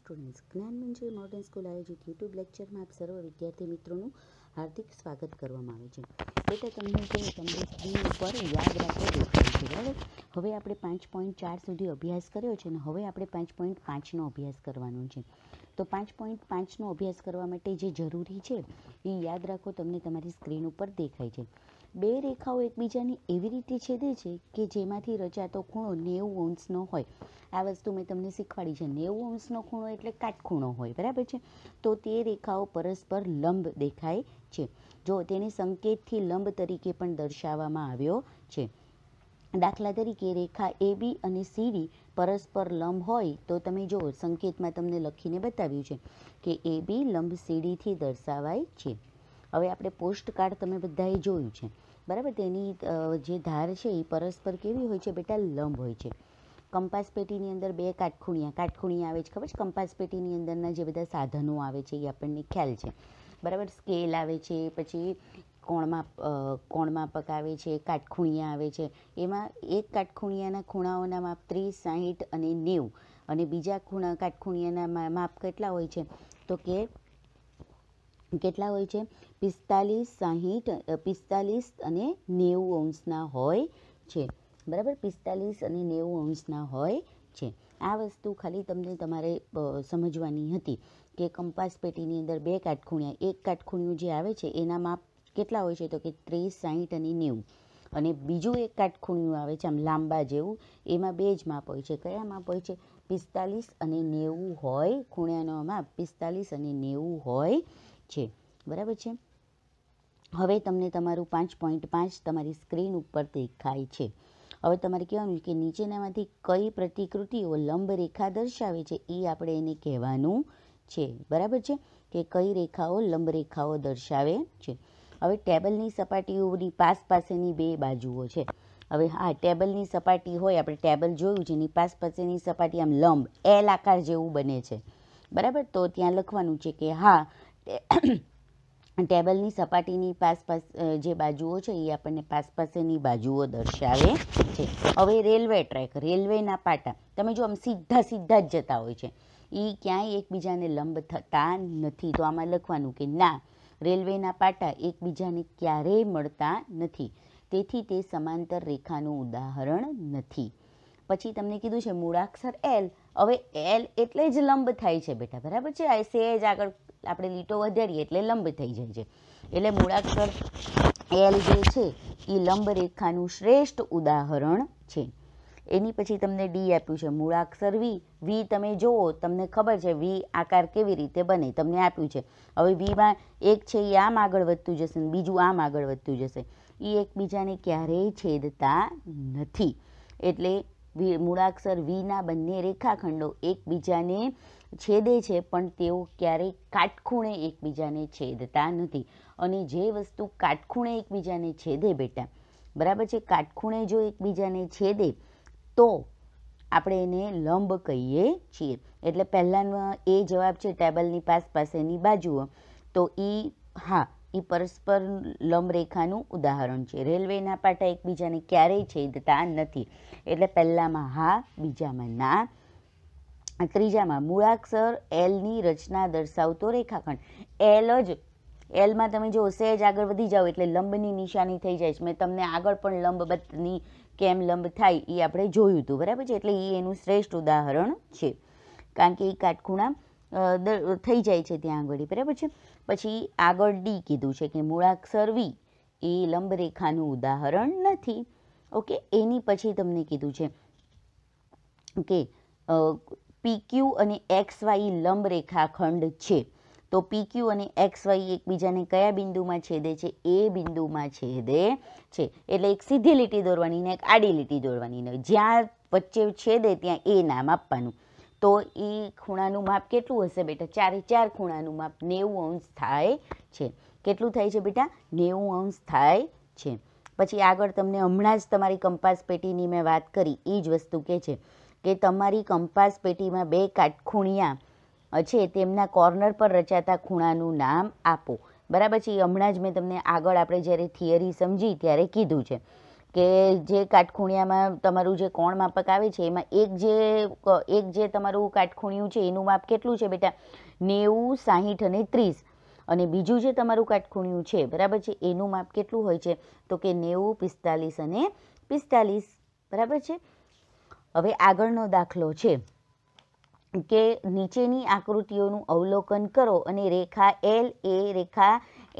Students જ્ઞાનમંજરી modern school આયોજિત YouTube લેક્ચરમાં આપ સર્વ વિદ્યાર્થી મિત્રોનું હાર્દિક સ્વાગત કરવામાં આવે છે બેટા તમને જે સમજી ઉપર યાદ રાખો બરાબર હવે આપણે પાંચ પોઈન્ટ ચાર સુધી અભ્યાસ કર્યો છે અને હવે આપણે પાંચ પોઈન્ટ પાંચનો અભ્યાસ કરવાનો છે તો પાંચ પોઈન્ટ પાંચનો અભ્યાસ કરવા માટે જે જરૂરી છે એ યાદ રાખો તમને તમારી સ્ક્રીન ઉપર દેખાય છે બે રેખાઓ એકબીજાની એવી રીતે છેદે છે કે જેમાંથી રચાતો ખૂણો નેવું અંશનો હોય આ વસ્તુ મેં તમને શીખવાડી છે નેવું અંશનો ખૂણો એટલે કાટખૂણો હોય બરાબર છે તો તે રેખાઓ પરસ્પર લંબ દેખાય છે જો તેને સંકેતથી લંબ તરીકે પણ દર્શાવવામાં આવ્યો છે દાખલા તરીકે રેખા એ બી અને સીડી પરસ્પર લંબ હોય તો તમે જો સંકેતમાં તમને લખીને બતાવ્યું છે કે એ બી લંબ સીડીથી દર્શાવાય છે હવે આપણે પોસ્ટ કાર્ડ તમે બધાએ જોયું છે બરાબર તેની જે ધાર છે એ પરસ્પર કેવી હોય છે બેટા લંબ હોય છે કંપાસ પેટીની અંદર બે કાટખૂણિયા કાટખૂણિયા આવે છે ખબર છે કંપાસ પેટીની અંદરના જે બધા સાધનો આવે છે એ આપણને ખ્યાલ છે બરાબર સ્કેલ આવે છે પછી કોણમાં કોણમાપક આવે છે કાટખૂણિયા આવે છે એમાં એક કાટખૂણિયાના ખૂણાઓના માપ ત્રીસ સાહીઠ અને નેવું અને બીજા ખૂણા કાટખૂણિયાના માપ કેટલા હોય છે તો કે કેટલા હોય છે પિસ્તાલીસ સાહીઠ પિસ્તાલીસ અને નેવું અંશના હોય છે બરાબર પિસ્તાલીસ અને નેવું અંશના હોય છે આ વસ્તુ ખાલી તમને તમારે સમજવાની હતી કે કંપાસ પેટીની અંદર બે કાટખૂણિયા એક કાટખૂણિયું જે આવે છે એના માપ કેટલા હોય છે તો કે ત્રીસ સાહીઠ અને નેવું અને બીજું એક કાટખૂણિયું આવે છે આમ લાંબા જેવું એમાં બે જ માપ હોય છે કયા માપ હોય છે પિસ્તાલીસ અને નેવું હોય ખૂણાનો માપ પિસ્તાલીસ અને નેવું હોય છે બરાબર છે હવે તમને તમારું પાંચ પોઈન્ટ પાંચ તમારી સ્ક્રીન ઉપર દેખાય છે હવે તમારે કહેવાનું કે નીચેનામાંથી કઈ પ્રતિકૃતિઓ લંબ રેખા દર્શાવે છે એ આપણે એને કહેવાનું છે બરાબર છે કે કઈ રેખાઓ લંબ રેખાઓ દર્શાવે છે હવે ટેબલની સપાટીઓની પાસ પાસેની બે બાજુઓ છે હવે હા ટેબલની સપાટી હોય આપણે ટેબલ જોયું છે એની પાસ પાસેની સપાટી આમ લંબ એલ આકાર જેવું બને છે બરાબર તો ત્યાં લખવાનું છે કે હા ટેબલની સપાટીની પાસપાસ જે બાજુઓ છે એ આપણને પાસપાસેની બાજુઓ દર્શાવે છે હવે રેલવે ટ્રેક રેલવેના પાટા તમે જો આમ સીધા સીધા જ જતા હોય છે એ ક્યાંય એકબીજાને લંબ થતા નથી તો આમાં લખવાનું કે ના રેલવેના પાટા એકબીજાને ક્યારેય મળતા નથી તેથી તે સમાંતર રેખાનું ઉદાહરણ નથી પછી તમને કીધું છે મૂળાક્ષર એલ હવે એલ એટલે જ લંબ થાય છે બેટા બરાબર છે આ સેજ આગળ આપણે લીટો વધારીએ એટલે લંબ થઈ જાય છે એટલે મૂળાક્ષર એલ જે છે એ લંબરેખાનું શ્રેષ્ઠ ઉદાહરણ છે એની પછી તમને ડી આપ્યું છે મૂળાક્ષર વી વી તમે જુઓ તમને ખબર છે વી આકાર કેવી રીતે બને તમને આપ્યું છે હવે વીમાં એક છે એ આમ આગળ વધતું જશે ને બીજું આમ આગળ વધતું જશે એ એકબીજાને ક્યારેય છેદતા નથી એટલે મૂળાક્ષર વીના બંને રેખાખંડો એકબીજાને છેદે છે પણ તેઓ ક્યારેય કાટખૂણે એકબીજાને છેદતા નથી અને જે વસ્તુ કાટખૂણે એકબીજાને છેદે બેટા બરાબર છે કાટખૂણે જો એકબીજાને છેદે તો આપણે એને લંબ કહીએ છીએ એટલે પહેલાંનો એ જવાબ છે ટેબલની પાસ પાસેની બાજુઓ તો એ હા એ પરસ્પર લંબરેખાનું ઉદાહરણ છે રેલવેના પાટા એકબીજાને ક્યારેય છેદતા નથી એટલે પહેલાંમાં હા બીજામાં ના ત્રીજામાં મૂળાક્ષર એલની રચના દર્શાવતો રેખાખંડ એલ જ એલમાં તમે જો સહેજ આગળ વધી જાઓ એટલે લંબની નિશાની થઈ જાય છે મેં તમને આગળ પણ લંબબતની કેમ લંબ થાય એ આપણે જોયું હતું બરાબર છે એટલે એ એનું શ્રેષ્ઠ ઉદાહરણ છે કારણ કે એ કાટખૂણા થઈ જાય છે ત્યાં આગળ બરાબર છે પછી આગળ ડી કીધું છે કે મૂળાક્ષર વી એ લંબરેખાનું ઉદાહરણ નથી ઓકે એની પછી તમને કીધું છે કે પીક્યુ અને એક્સ વાય લંબ રેખાખંડ છે તો પીક્યુ અને એક્સ વાય એકબીજાને કયા બિંદુમાં છેદે છે એ બિંદુમાં છેદે છે એટલે એક સીધી લીટી દોરવાની ને એક આડી લીટી દોરવાની ને જ્યાં વચ્ચે છેદે ત્યાં એ નામ આપવાનું તો એ ખૂણાનું માપ કેટલું હશે બેટા ચારે ચાર ખૂણાનું માપ નેવું અંશ થાય છે કેટલું થાય છે બેટા નેવું અંશ થાય છે પછી આગળ તમને હમણાં જ તમારી કંપાસ પેટીની મેં વાત કરી એ જ વસ્તુ કે છે કે તમારી કંપાસ પેટીમાં બે કાટખૂણિયા છે તેમના કોર્નર પર રચાતા ખૂણાનું નામ આપો બરાબર છે હમણાં જ મેં તમને આગળ આપણે જ્યારે થિયરી સમજી ત્યારે કીધું છે કે જે કાટખૂણિયામાં તમારું જે કોણ માપક આવે છે એમાં એક જે એક જે તમારું કાટખૂણિયું છે એનું માપ કેટલું છે બેટા નેવું સાહીઠ અને ત્રીસ અને બીજું જે તમારું કાટખૂણિયું છે બરાબર છે એનું માપ કેટલું હોય છે તો કે નેવું પિસ્તાલીસ અને પિસ્તાલીસ બરાબર છે હવે આગળનો દાખલો છે કે નીચેની આકૃતિઓનું અવલોકન કરો અને રેખા એલ એ રેખા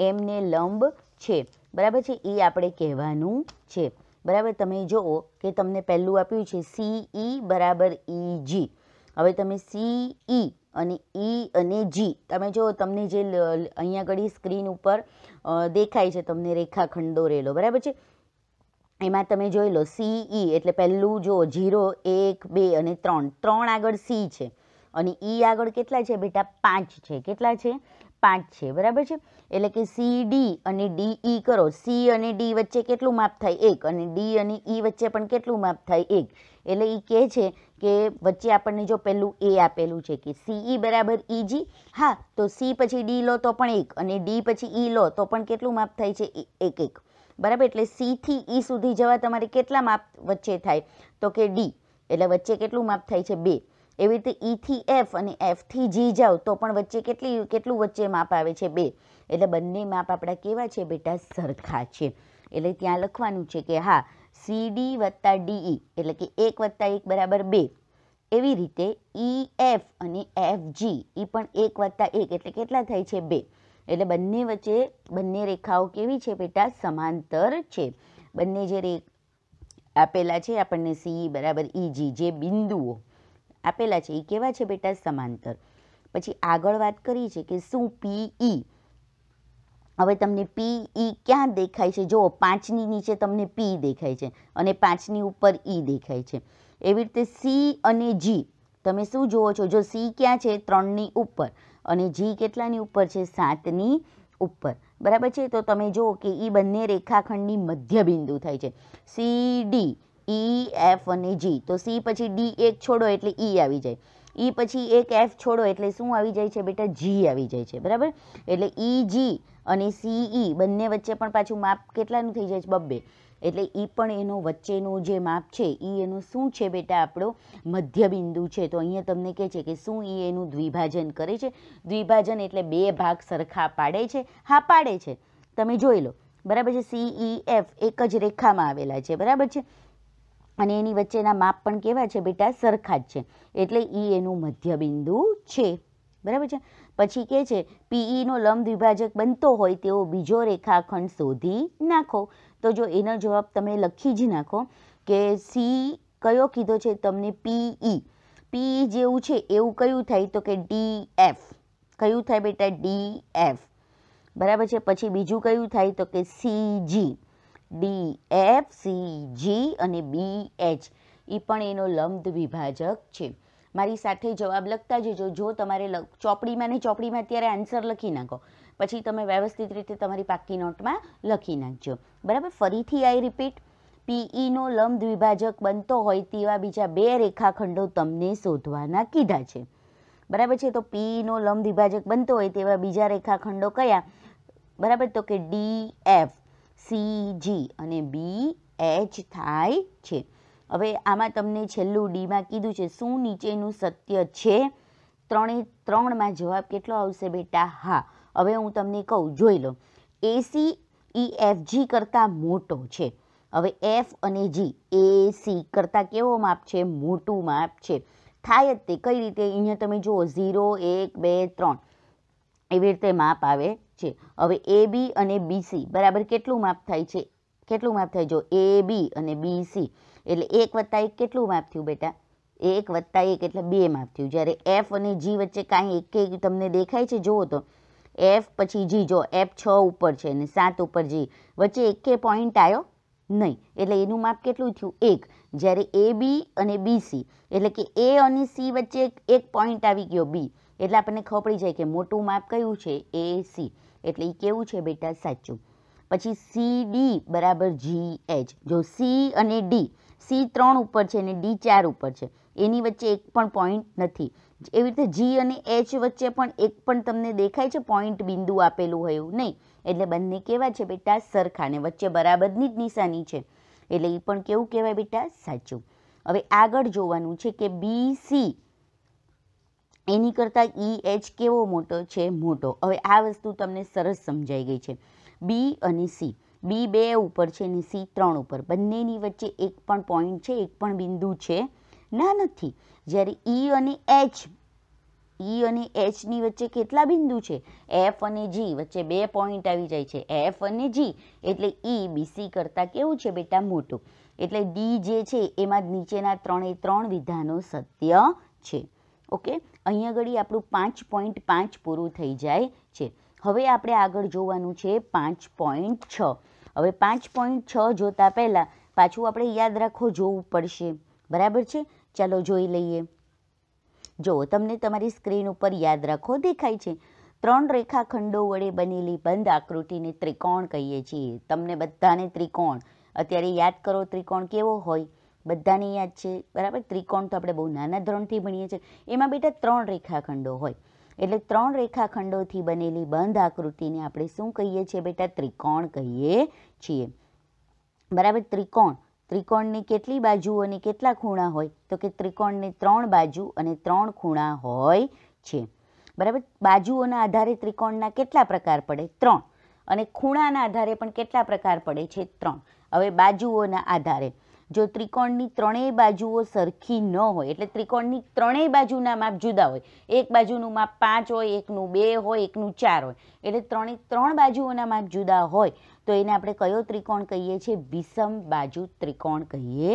એમને લંબ છે બરાબર છે એ આપણે કહેવાનું છે બરાબર તમે જુઓ કે તમને પહેલું આપ્યું છે સી સીઈ e બરાબર ઈ e, જી હવે તમે સી સીઈ e અને ઈ અને જી તમે જો તમને જે અહીંયા આગળ સ્ક્રીન ઉપર દેખાય છે તમને રેખાખંડ દોરેલો બરાબર છે એમાં તમે જોઈ લો સી ઈ e, એટલે પહેલું જો જીરો એક બે અને ત્રણ ત્રણ આગળ સી છે અને ઈ e આગળ કેટલા છે બેટા પાંચ છે કેટલા છે પાંચ છે બરાબર છે એટલે કે સી ડી અને ડી ઈ e કરો સી અને ડી વચ્ચે કેટલું માપ થાય એક અને ડી અને ઈ વચ્ચે પણ કેટલું માપ થાય એક એટલે એ કહે છે કે વચ્ચે આપણને જો પહેલું એ આપેલું છે કે સી ઈ બરાબર ઈજી હા તો સી પછી ડી લો તો પણ એક અને ડી પછી ઈ લો તો પણ કેટલું માપ થાય છે એક એક બરાબર એટલે સીથી ઈ સુધી જવા તમારે કેટલા માપ વચ્ચે થાય તો કે ડી એટલે વચ્ચે કેટલું માપ થાય છે બે એવી રીતે ઈથી એફ અને એફથી જી જાઓ તો પણ વચ્ચે કેટલી કેટલું વચ્ચે માપ આવે છે બે એટલે બંને માપ આપણા કેવા છે બેટા સરખા છે એટલે ત્યાં લખવાનું છે કે હા સી ડી વત્તા ડીઈ એટલે કે એક વત્તા એક બરાબર બે એવી રીતે ઈ એફ અને એફ જી એ પણ એક વત્તા એક એટલે કેટલા થાય છે બે એટલે બંને વચ્ચે બંને રેખાઓ કેવી છે બેટા સમાંતર છે બંને જે રે આપેલા છે આપણને સી બરાબર ઈજી e જે બિંદુઓ આપેલા છે એ કેવા છે બેટા સમાંતર પછી આગળ વાત કરી છે કે શું પીઈ e? હવે તમને પીઈ e ક્યાં દેખાય છે જો પાંચની નીચે તમને પી દેખાય છે અને પાંચની ઉપર ઈ દેખાય છે એવી રીતે સી અને જી તમે શું જુઓ છો જો સી ક્યાં છે ત્રણની ઉપર અને જી કેટલાની ઉપર છે સાતની ઉપર બરાબર છે તો તમે જુઓ કે એ બંને રેખાખંડની મધ્યબિંદુ થાય છે સી ડી ઈ એફ અને જી તો સી પછી ડી એક છોડો એટલે ઈ e આવી જાય ઈ e પછી એક એફ છોડો એટલે શું આવી જાય છે બેટા જી આવી જાય છે બરાબર એટલે ઈ e, જી અને સીઈ બંને વચ્ચે પણ પાછું માપ કેટલાનું થઈ જાય છે બબ્બે એટલે એ પણ એનો વચ્ચેનું જે માપ છે એ એનું શું છે બેટા આપણો મધ્યબિંદુ છે તો અહીંયા તમને કહે છે કે શું એ એનું દ્વિભાજન કરે છે દ્વિભાજન એટલે બે ભાગ સરખા પાડે છે હા પાડે છે તમે જોઈ લો બરાબર છે સીઈ એફ e, એક જ રેખામાં આવેલા છે બરાબર છે અને એની વચ્ચેના માપ પણ કેવા છે બેટા સરખા જ છે એટલે ઈ એનું મધ્યબિંદુ છે બરાબર છે પછી કહે છે પીઈનો e લંબ દ્વિભાજક બનતો હોય તેવો બીજો રેખાખંડ શોધી નાખો તો જો એનો જવાબ તમે લખી જ નાખો કે સી કયો કીધો છે તમને પીઈ પીઈ જેવું છે એવું કયું થાય તો કે ડી એફ કયું થાય બેટા ડી એફ બરાબર છે પછી બીજું કયું થાય તો કે C G D F C G અને બી એચ એ પણ એનો લંબ વિભાજક છે મારી સાથે જવાબ લખતા જજો જો તમારે ચોપડીમાં ને ચોપડીમાં અત્યારે આન્સર લખી નાખો પછી તમે વ્યવસ્થિત રીતે તમારી પાકી નોટમાં લખી નાખજો બરાબર ફરીથી આઈ રિપીટ પીઈનો e લંબ દ્વિભાજક બનતો હોય તેવા બીજા બે રેખાખંડો તમને શોધવાના કીધા છે બરાબર છે તો પીઈનો e લંબ દ્વિભાજક બનતો હોય તેવા બીજા રેખાખંડો કયા બરાબર તો કે ડી એફ સી જી અને બી એચ થાય છે હવે આમાં તમને છેલ્લું ડીમાં કીધું છે શું નીચેનું સત્ય છે ત્રણે ત્રણમાં જવાબ કેટલો આવશે બેટા હા હવે હું તમને કહું જોઈ લો એસી ઈ એફ જી કરતાં મોટો છે હવે એફ અને જી એ સી કરતાં કેવો માપ છે મોટું માપ છે થાય જ તે કઈ રીતે અહીંયા તમે જુઓ ઝીરો એક બે ત્રણ એવી રીતે માપ આવે છે હવે એ બી અને બીસી બરાબર કેટલું માપ થાય છે કેટલું માપ થાય જો એ બી અને બી સી એટલે એક વત્તા એક કેટલું માપ થયું બેટા એક વત્તા એક એટલે બે માપ થયું જ્યારે એફ અને જી વચ્ચે કાંઈ એક તમને દેખાય છે જુઓ તો એફ પછી જી જો એફ છ ઉપર છે અને સાત ઉપર જી વચ્ચે એકે પોઈન્ટ આવ્યો નહીં એટલે એનું માપ કેટલું થયું એક જ્યારે એ બી અને બી સી એટલે કે એ અને સી વચ્ચે એક પોઈન્ટ આવી ગયો બી એટલે આપણને ખબર પડી જાય કે મોટું માપ કયું છે એ સી એટલે એ કેવું છે બેટા સાચું પછી સી ડી બરાબર જી એચ જો સી અને ડી સી ત્રણ ઉપર છે અને ડી ચાર ઉપર છે એની વચ્ચે એક પણ પોઈન્ટ નથી એવી રીતે જી અને એચ વચ્ચે પણ એક પણ તમને દેખાય છે પોઈન્ટ બિંદુ આપેલું હોય એવું નહીં એટલે બંને કેવા છે બેટા સરખા ને વચ્ચે બરાબરની જ નિશાની છે એટલે એ પણ કેવું કહેવાય બેટા સાચું હવે આગળ જોવાનું છે કે બી સી એની કરતાં ઈ e, એચ કેવો મોટો છે મોટો હવે આ વસ્તુ તમને સરસ સમજાઈ ગઈ છે બી અને સી બી બે ઉપર છે અને સી ત્રણ ઉપર બંનેની વચ્ચે એક પણ પોઈન્ટ છે એક પણ બિંદુ છે ના નથી જ્યારે ઈ અને એચ ઈ અને એચની વચ્ચે કેટલા બિંદુ છે એફ અને જી વચ્ચે બે પોઈન્ટ આવી જાય છે એફ અને જી એટલે ઈ બીસી કરતાં કેવું છે બેટા મોટું એટલે ડી જે છે એમાં નીચેના ત્રણે ત્રણ વિધાનો સત્ય છે ઓકે અહીંયા આગળ આપણું પાંચ પોઈન્ટ પાંચ પૂરું થઈ જાય છે હવે આપણે આગળ જોવાનું છે પાંચ પોઈન્ટ છ હવે પાંચ પોઈન્ટ છ જોતાં પહેલાં પાછું આપણે યાદ રાખો જોવું પડશે બરાબર છે ચાલો જોઈ લઈએ જુઓ તમને તમારી સ્ક્રીન ઉપર યાદ રાખો દેખાય છે ત્રણ રેખાખંડો વડે બનેલી બંધ આકૃતિને ત્રિકોણ કહીએ છીએ તમને બધાને ત્રિકોણ અત્યારે યાદ કરો ત્રિકોણ કેવો હોય બધાને યાદ છે બરાબર ત્રિકોણ તો આપણે બહુ નાના ધોરણથી ભણીએ છીએ એમાં બેટા ત્રણ રેખાખંડો હોય એટલે ત્રણ રેખાખંડોથી બનેલી બંધ આકૃતિને આપણે શું કહીએ છીએ બેટા ત્રિકોણ કહીએ છીએ બરાબર ત્રિકોણ ત્રિકોણની કેટલી બાજુ અને કેટલા ખૂણા હોય તો કે ત્રિકોણની ત્રણ બાજુ અને ત્રણ ખૂણા હોય છે બરાબર બાજુઓના આધારે ત્રિકોણના કેટલા પ્રકાર પડે ત્રણ અને ખૂણાના આધારે પણ કેટલા પ્રકાર પડે છે ત્રણ હવે બાજુઓના આધારે જો ત્રિકોણની ત્રણેય બાજુઓ સરખી ન હોય એટલે ત્રિકોણની ત્રણેય બાજુના માપ જુદા હોય એક બાજુનું માપ પાંચ હોય એકનું બે હોય એકનું ચાર હોય એટલે ત્રણે ત્રણ બાજુઓના માપ જુદા હોય તો એને આપણે કયો ત્રિકોણ કહીએ છીએ વિષમ બાજુ ત્રિકોણ કહીએ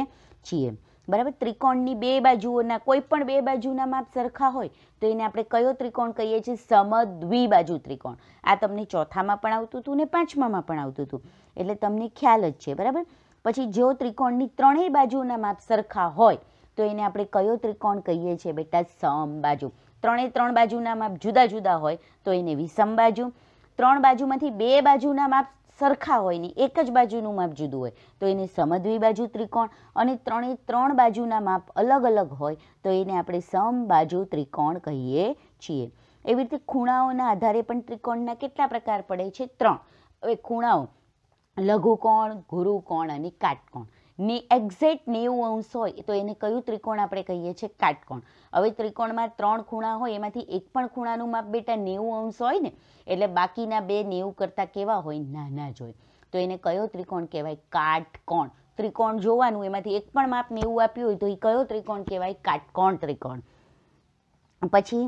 છીએ બરાબર ત્રિકોણની બે બાજુઓના કોઈ પણ બે બાજુના માપ સરખા હોય તો એને આપણે કયો ત્રિકોણ કહીએ છીએ સમદ્વિબાજુ ત્રિકોણ આ તમને ચોથામાં પણ આવતું હતું ને પાંચમામાં પણ આવતું હતું એટલે તમને ખ્યાલ જ છે બરાબર પછી જો ત્રિકોણની ત્રણેય બાજુના માપ સરખા હોય તો એને આપણે કયો ત્રિકોણ કહીએ છીએ બેટા સમ બાજુ ત્રણેય ત્રણ બાજુના માપ જુદા જુદા હોય તો એને વિષમ બાજુ ત્રણ બાજુમાંથી બે બાજુના માપ સરખા હોય ને એક જ બાજુનું માપ જુદું હોય તો એને સમદ્વી બાજુ ત્રિકોણ અને ત્રણેય ત્રણ બાજુના માપ અલગ અલગ હોય તો એને આપણે સમ બાજુ ત્રિકોણ કહીએ છીએ એવી રીતે ખૂણાઓના આધારે પણ ત્રિકોણના કેટલા પ્રકાર પડે છે ત્રણ હવે ખૂણાઓ લઘુકોણ ગુરુકોણ અને કાટકોણ ની એક્ઝેક્ટ નેવું અંશ હોય તો એને કયું ત્રિકોણ આપણે કહીએ છીએ કાટકોણ હવે ત્રિકોણમાં ત્રણ ખૂણા હોય એમાંથી એક પણ ખૂણાનું માપ બેટા નેવું અંશ હોય ને એટલે બાકીના બે નેવું કરતાં કેવા હોય નાના જ હોય તો એને કયો ત્રિકોણ કહેવાય કાટકોણ ત્રિકોણ જોવાનું એમાંથી એક પણ માપ નેવું આપ્યું હોય તો એ કયો ત્રિકોણ કહેવાય કાટકોણ ત્રિકોણ પછી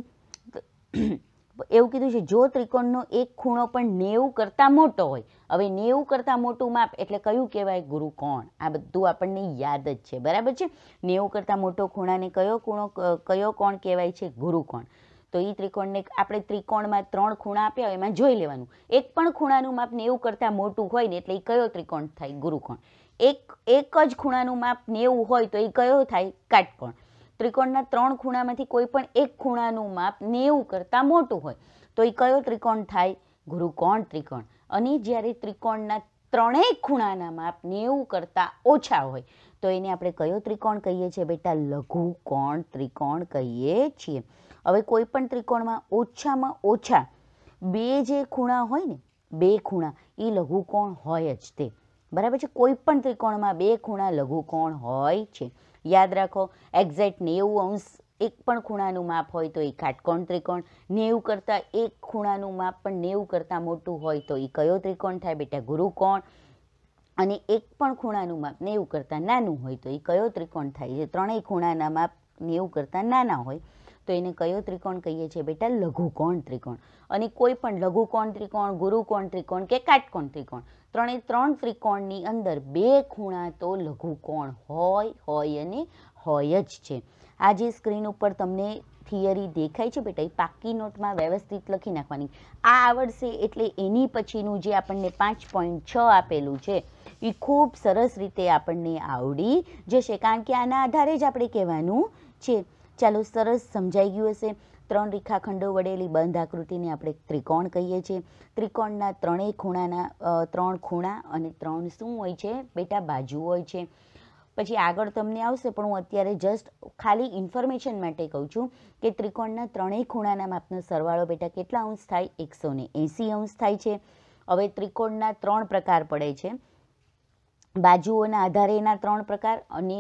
એવું કીધું છે જો ત્રિકોણનો એક ખૂણો પણ નેવું કરતાં મોટો હોય હવે નેવું કરતાં મોટું માપ એટલે કયું કહેવાય ગુરુ કોણ આ બધું આપણને યાદ જ છે બરાબર છે નેવું કરતાં મોટો ખૂણાને કયો ખૂણો કયો કોણ કહેવાય છે ગુરુ કોણ તો એ ત્રિકોણને આપણે ત્રિકોણમાં ત્રણ ખૂણા આપ્યા હોય એમાં જોઈ લેવાનું એક પણ ખૂણાનું માપ નેવું કરતાં મોટું હોય ને એટલે એ કયો ત્રિકોણ થાય ગુરુકોણ એક એક જ ખૂણાનું માપ નેવું હોય તો એ કયો થાય કાટકોણ ત્રિકોણના ત્રણ ખૂણામાંથી કોઈ પણ એક ખૂણાનું માપ નેવું કરતાં મોટું હોય તો એ કયો ત્રિકોણ થાય ગુરુકોણ ત્રિકોણ અને જ્યારે ત્રિકોણના ત્રણેય ખૂણાના માપ નેવું કરતાં ઓછા હોય તો એને આપણે કયો ત્રિકોણ કહીએ છીએ બેટા લઘુકોણ ત્રિકોણ કહીએ છીએ હવે કોઈ પણ ત્રિકોણમાં ઓછામાં ઓછા બે જે ખૂણા હોય ને બે ખૂણા એ લઘુકોણ હોય જ તે બરાબર છે કોઈ પણ ત્રિકોણમાં બે ખૂણા લઘુકોણ હોય છે યાદ રાખો એક્ઝેક્ટ નેવું અંશ એક પણ ખૂણાનું માપ હોય તો એ કાટકોણ ત્રિકોણ નેવું કરતાં એક ખૂણાનું માપ પણ નેવું કરતાં મોટું હોય તો એ કયો ત્રિકોણ થાય બેટા ગુરુકોણ અને એક પણ ખૂણાનું માપ નેવું કરતાં નાનું હોય તો એ કયો ત્રિકોણ થાય જે ત્રણેય ખૂણાના માપ નેવું કરતાં નાના હોય તો એને કયો ત્રિકોણ કહીએ છીએ બેટા લઘુકોણ ત્રિકોણ અને કોઈ પણ લઘુકોણ ત્રિકોણ ગુરુકોણ ત્રિકોણ કે કાટકોણ ત્રિકોણ ત્રણે ત્રણ ત્રિકોણની અંદર બે ખૂણા તો લઘુકોણ હોય હોય અને હોય જ છે આ જે સ્ક્રીન ઉપર તમને થિયરી દેખાય છે બેટા એ પાકી નોટમાં વ્યવસ્થિત લખી નાખવાની આ આવડશે એટલે એની પછીનું જે આપણને પાંચ પોઈન્ટ છ આપેલું છે એ ખૂબ સરસ રીતે આપણને આવડી જશે કારણ કે આના આધારે જ આપણે કહેવાનું છે ચાલો સરસ સમજાઈ ગયું હશે ત્રણ રેખાખંડો વડેલી બંધ આકૃતિને આપણે ત્રિકોણ કહીએ છીએ ત્રિકોણના ત્રણેય ખૂણાના ત્રણ ખૂણા અને ત્રણ શું હોય છે બેટા બાજુ હોય છે પછી આગળ તમને આવશે પણ હું અત્યારે જસ્ટ ખાલી ઇન્ફોર્મેશન માટે કહું છું કે ત્રિકોણના ત્રણેય ખૂણાના માપનો સરવાળો બેટા કેટલા અંશ થાય એકસો એંસી અંશ થાય છે હવે ત્રિકોણના ત્રણ પ્રકાર પડે છે બાજુઓના આધારે એના ત્રણ પ્રકાર અને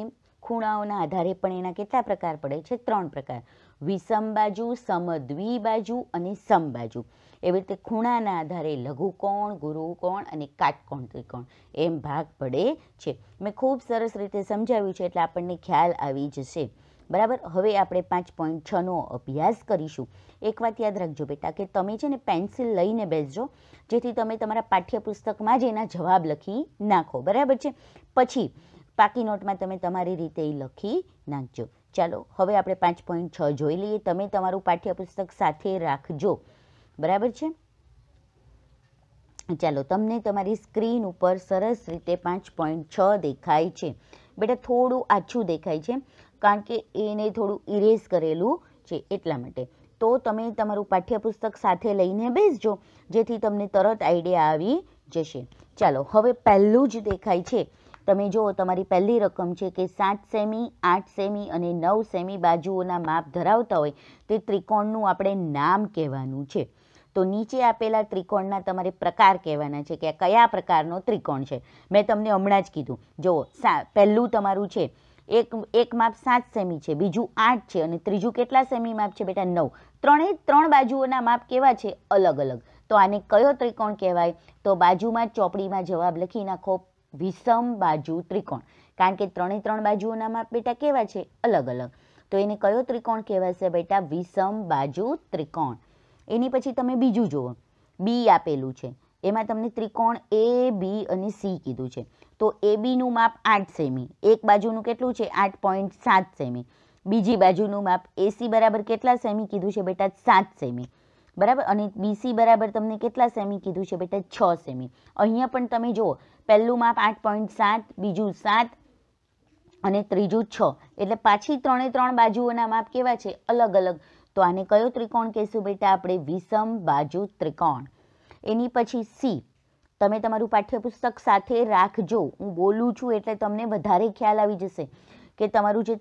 ખૂણાઓના આધારે પણ એના કેટલા પ્રકાર પડે છે ત્રણ પ્રકાર વિષમ બાજુ બાજુ અને સમ બાજુ એવી રીતે ખૂણાના આધારે લઘુકોણ ગુરુકોણ અને કાટકોણ ત્રિકોણ એમ ભાગ પડે છે મેં ખૂબ સરસ રીતે સમજાવ્યું છે એટલે આપણને ખ્યાલ આવી જશે બરાબર હવે આપણે પાંચ પોઈન્ટ છનો અભ્યાસ કરીશું એક વાત યાદ રાખજો બેટા કે તમે છે ને પેન્સિલ લઈને બેસજો જેથી તમે તમારા પાઠ્યપુસ્તકમાં જ એના જવાબ લખી નાખો બરાબર છે પછી પાકી નોટમાં તમે તમારી રીતે એ લખી નાખજો ચાલો હવે આપણે પાંચ પોઈન્ટ છ જોઈ લઈએ તમે તમારું પાઠ્યપુસ્તક સાથે રાખજો બરાબર છે ચાલો તમને તમારી સ્ક્રીન ઉપર સરસ રીતે પાંચ પોઈન્ટ છ દેખાય છે બેટા થોડું આછું દેખાય છે કારણ કે એને થોડું ઇરેઝ કરેલું છે એટલા માટે તો તમે તમારું પાઠ્યપુસ્તક સાથે લઈને બેસજો જેથી તમને તરત આઈડિયા આવી જશે ચાલો હવે પહેલું જ દેખાય છે તમે જુઓ તમારી પહેલી રકમ છે કે સાત સેમી આઠ સેમી અને નવ સેમી બાજુઓના માપ ધરાવતા હોય તે ત્રિકોણનું આપણે નામ કહેવાનું છે તો નીચે આપેલા ત્રિકોણના તમારે પ્રકાર કહેવાના છે કે કયા પ્રકારનો ત્રિકોણ છે મેં તમને હમણાં જ કીધું જુઓ સા પહેલું તમારું છે એક એક માપ સાત સેમી છે બીજું આઠ છે અને ત્રીજું કેટલા સેમી માપ છે બેટા નવ ત્રણેય ત્રણ બાજુઓના માપ કેવા છે અલગ અલગ તો આને કયો ત્રિકોણ કહેવાય તો બાજુમાં ચોપડીમાં જવાબ લખી નાખો વિષમ બાજુ ત્રિકોણ કારણ કે ત્રણે ત્રણ બાજુઓના માપ બેટા કેવા છે અલગ અલગ તો એને કયો ત્રિકોણ કહેવાશે બેટા વિષમ બાજુ ત્રિકોણ એની પછી તમે બીજું જુઓ બી આપેલું છે એમાં તમને ત્રિકોણ એ બી અને સી કીધું છે તો એ બીનું માપ આઠ સેમી એક બાજુનું કેટલું છે આઠ પોઈન્ટ સાત સેમી બીજી બાજુનું માપ એસી બરાબર કેટલા સેમી કીધું છે બેટા સાત સેમી બરાબર અને બીસી બરાબર તમને કેટલા સેમી કીધું છે બેટા છ સેમી અહીંયા પણ તમે જુઓ પહેલું માપ આઠ પોઈન્ટ સાત બીજું સાત અને ત્રીજું છ એટલે પાછી ત્રણે ત્રણ બાજુઓના માપ કેવા છે અલગ અલગ તો આને કયો ત્રિકોણ કહેશું બેટા આપણે વિષમ બાજુ ત્રિકોણ એની પછી સી તમે તમારું પાઠ્યપુસ્તક સાથે રાખજો હું બોલું છું એટલે તમને વધારે ખ્યાલ આવી જશે કે તમારું જે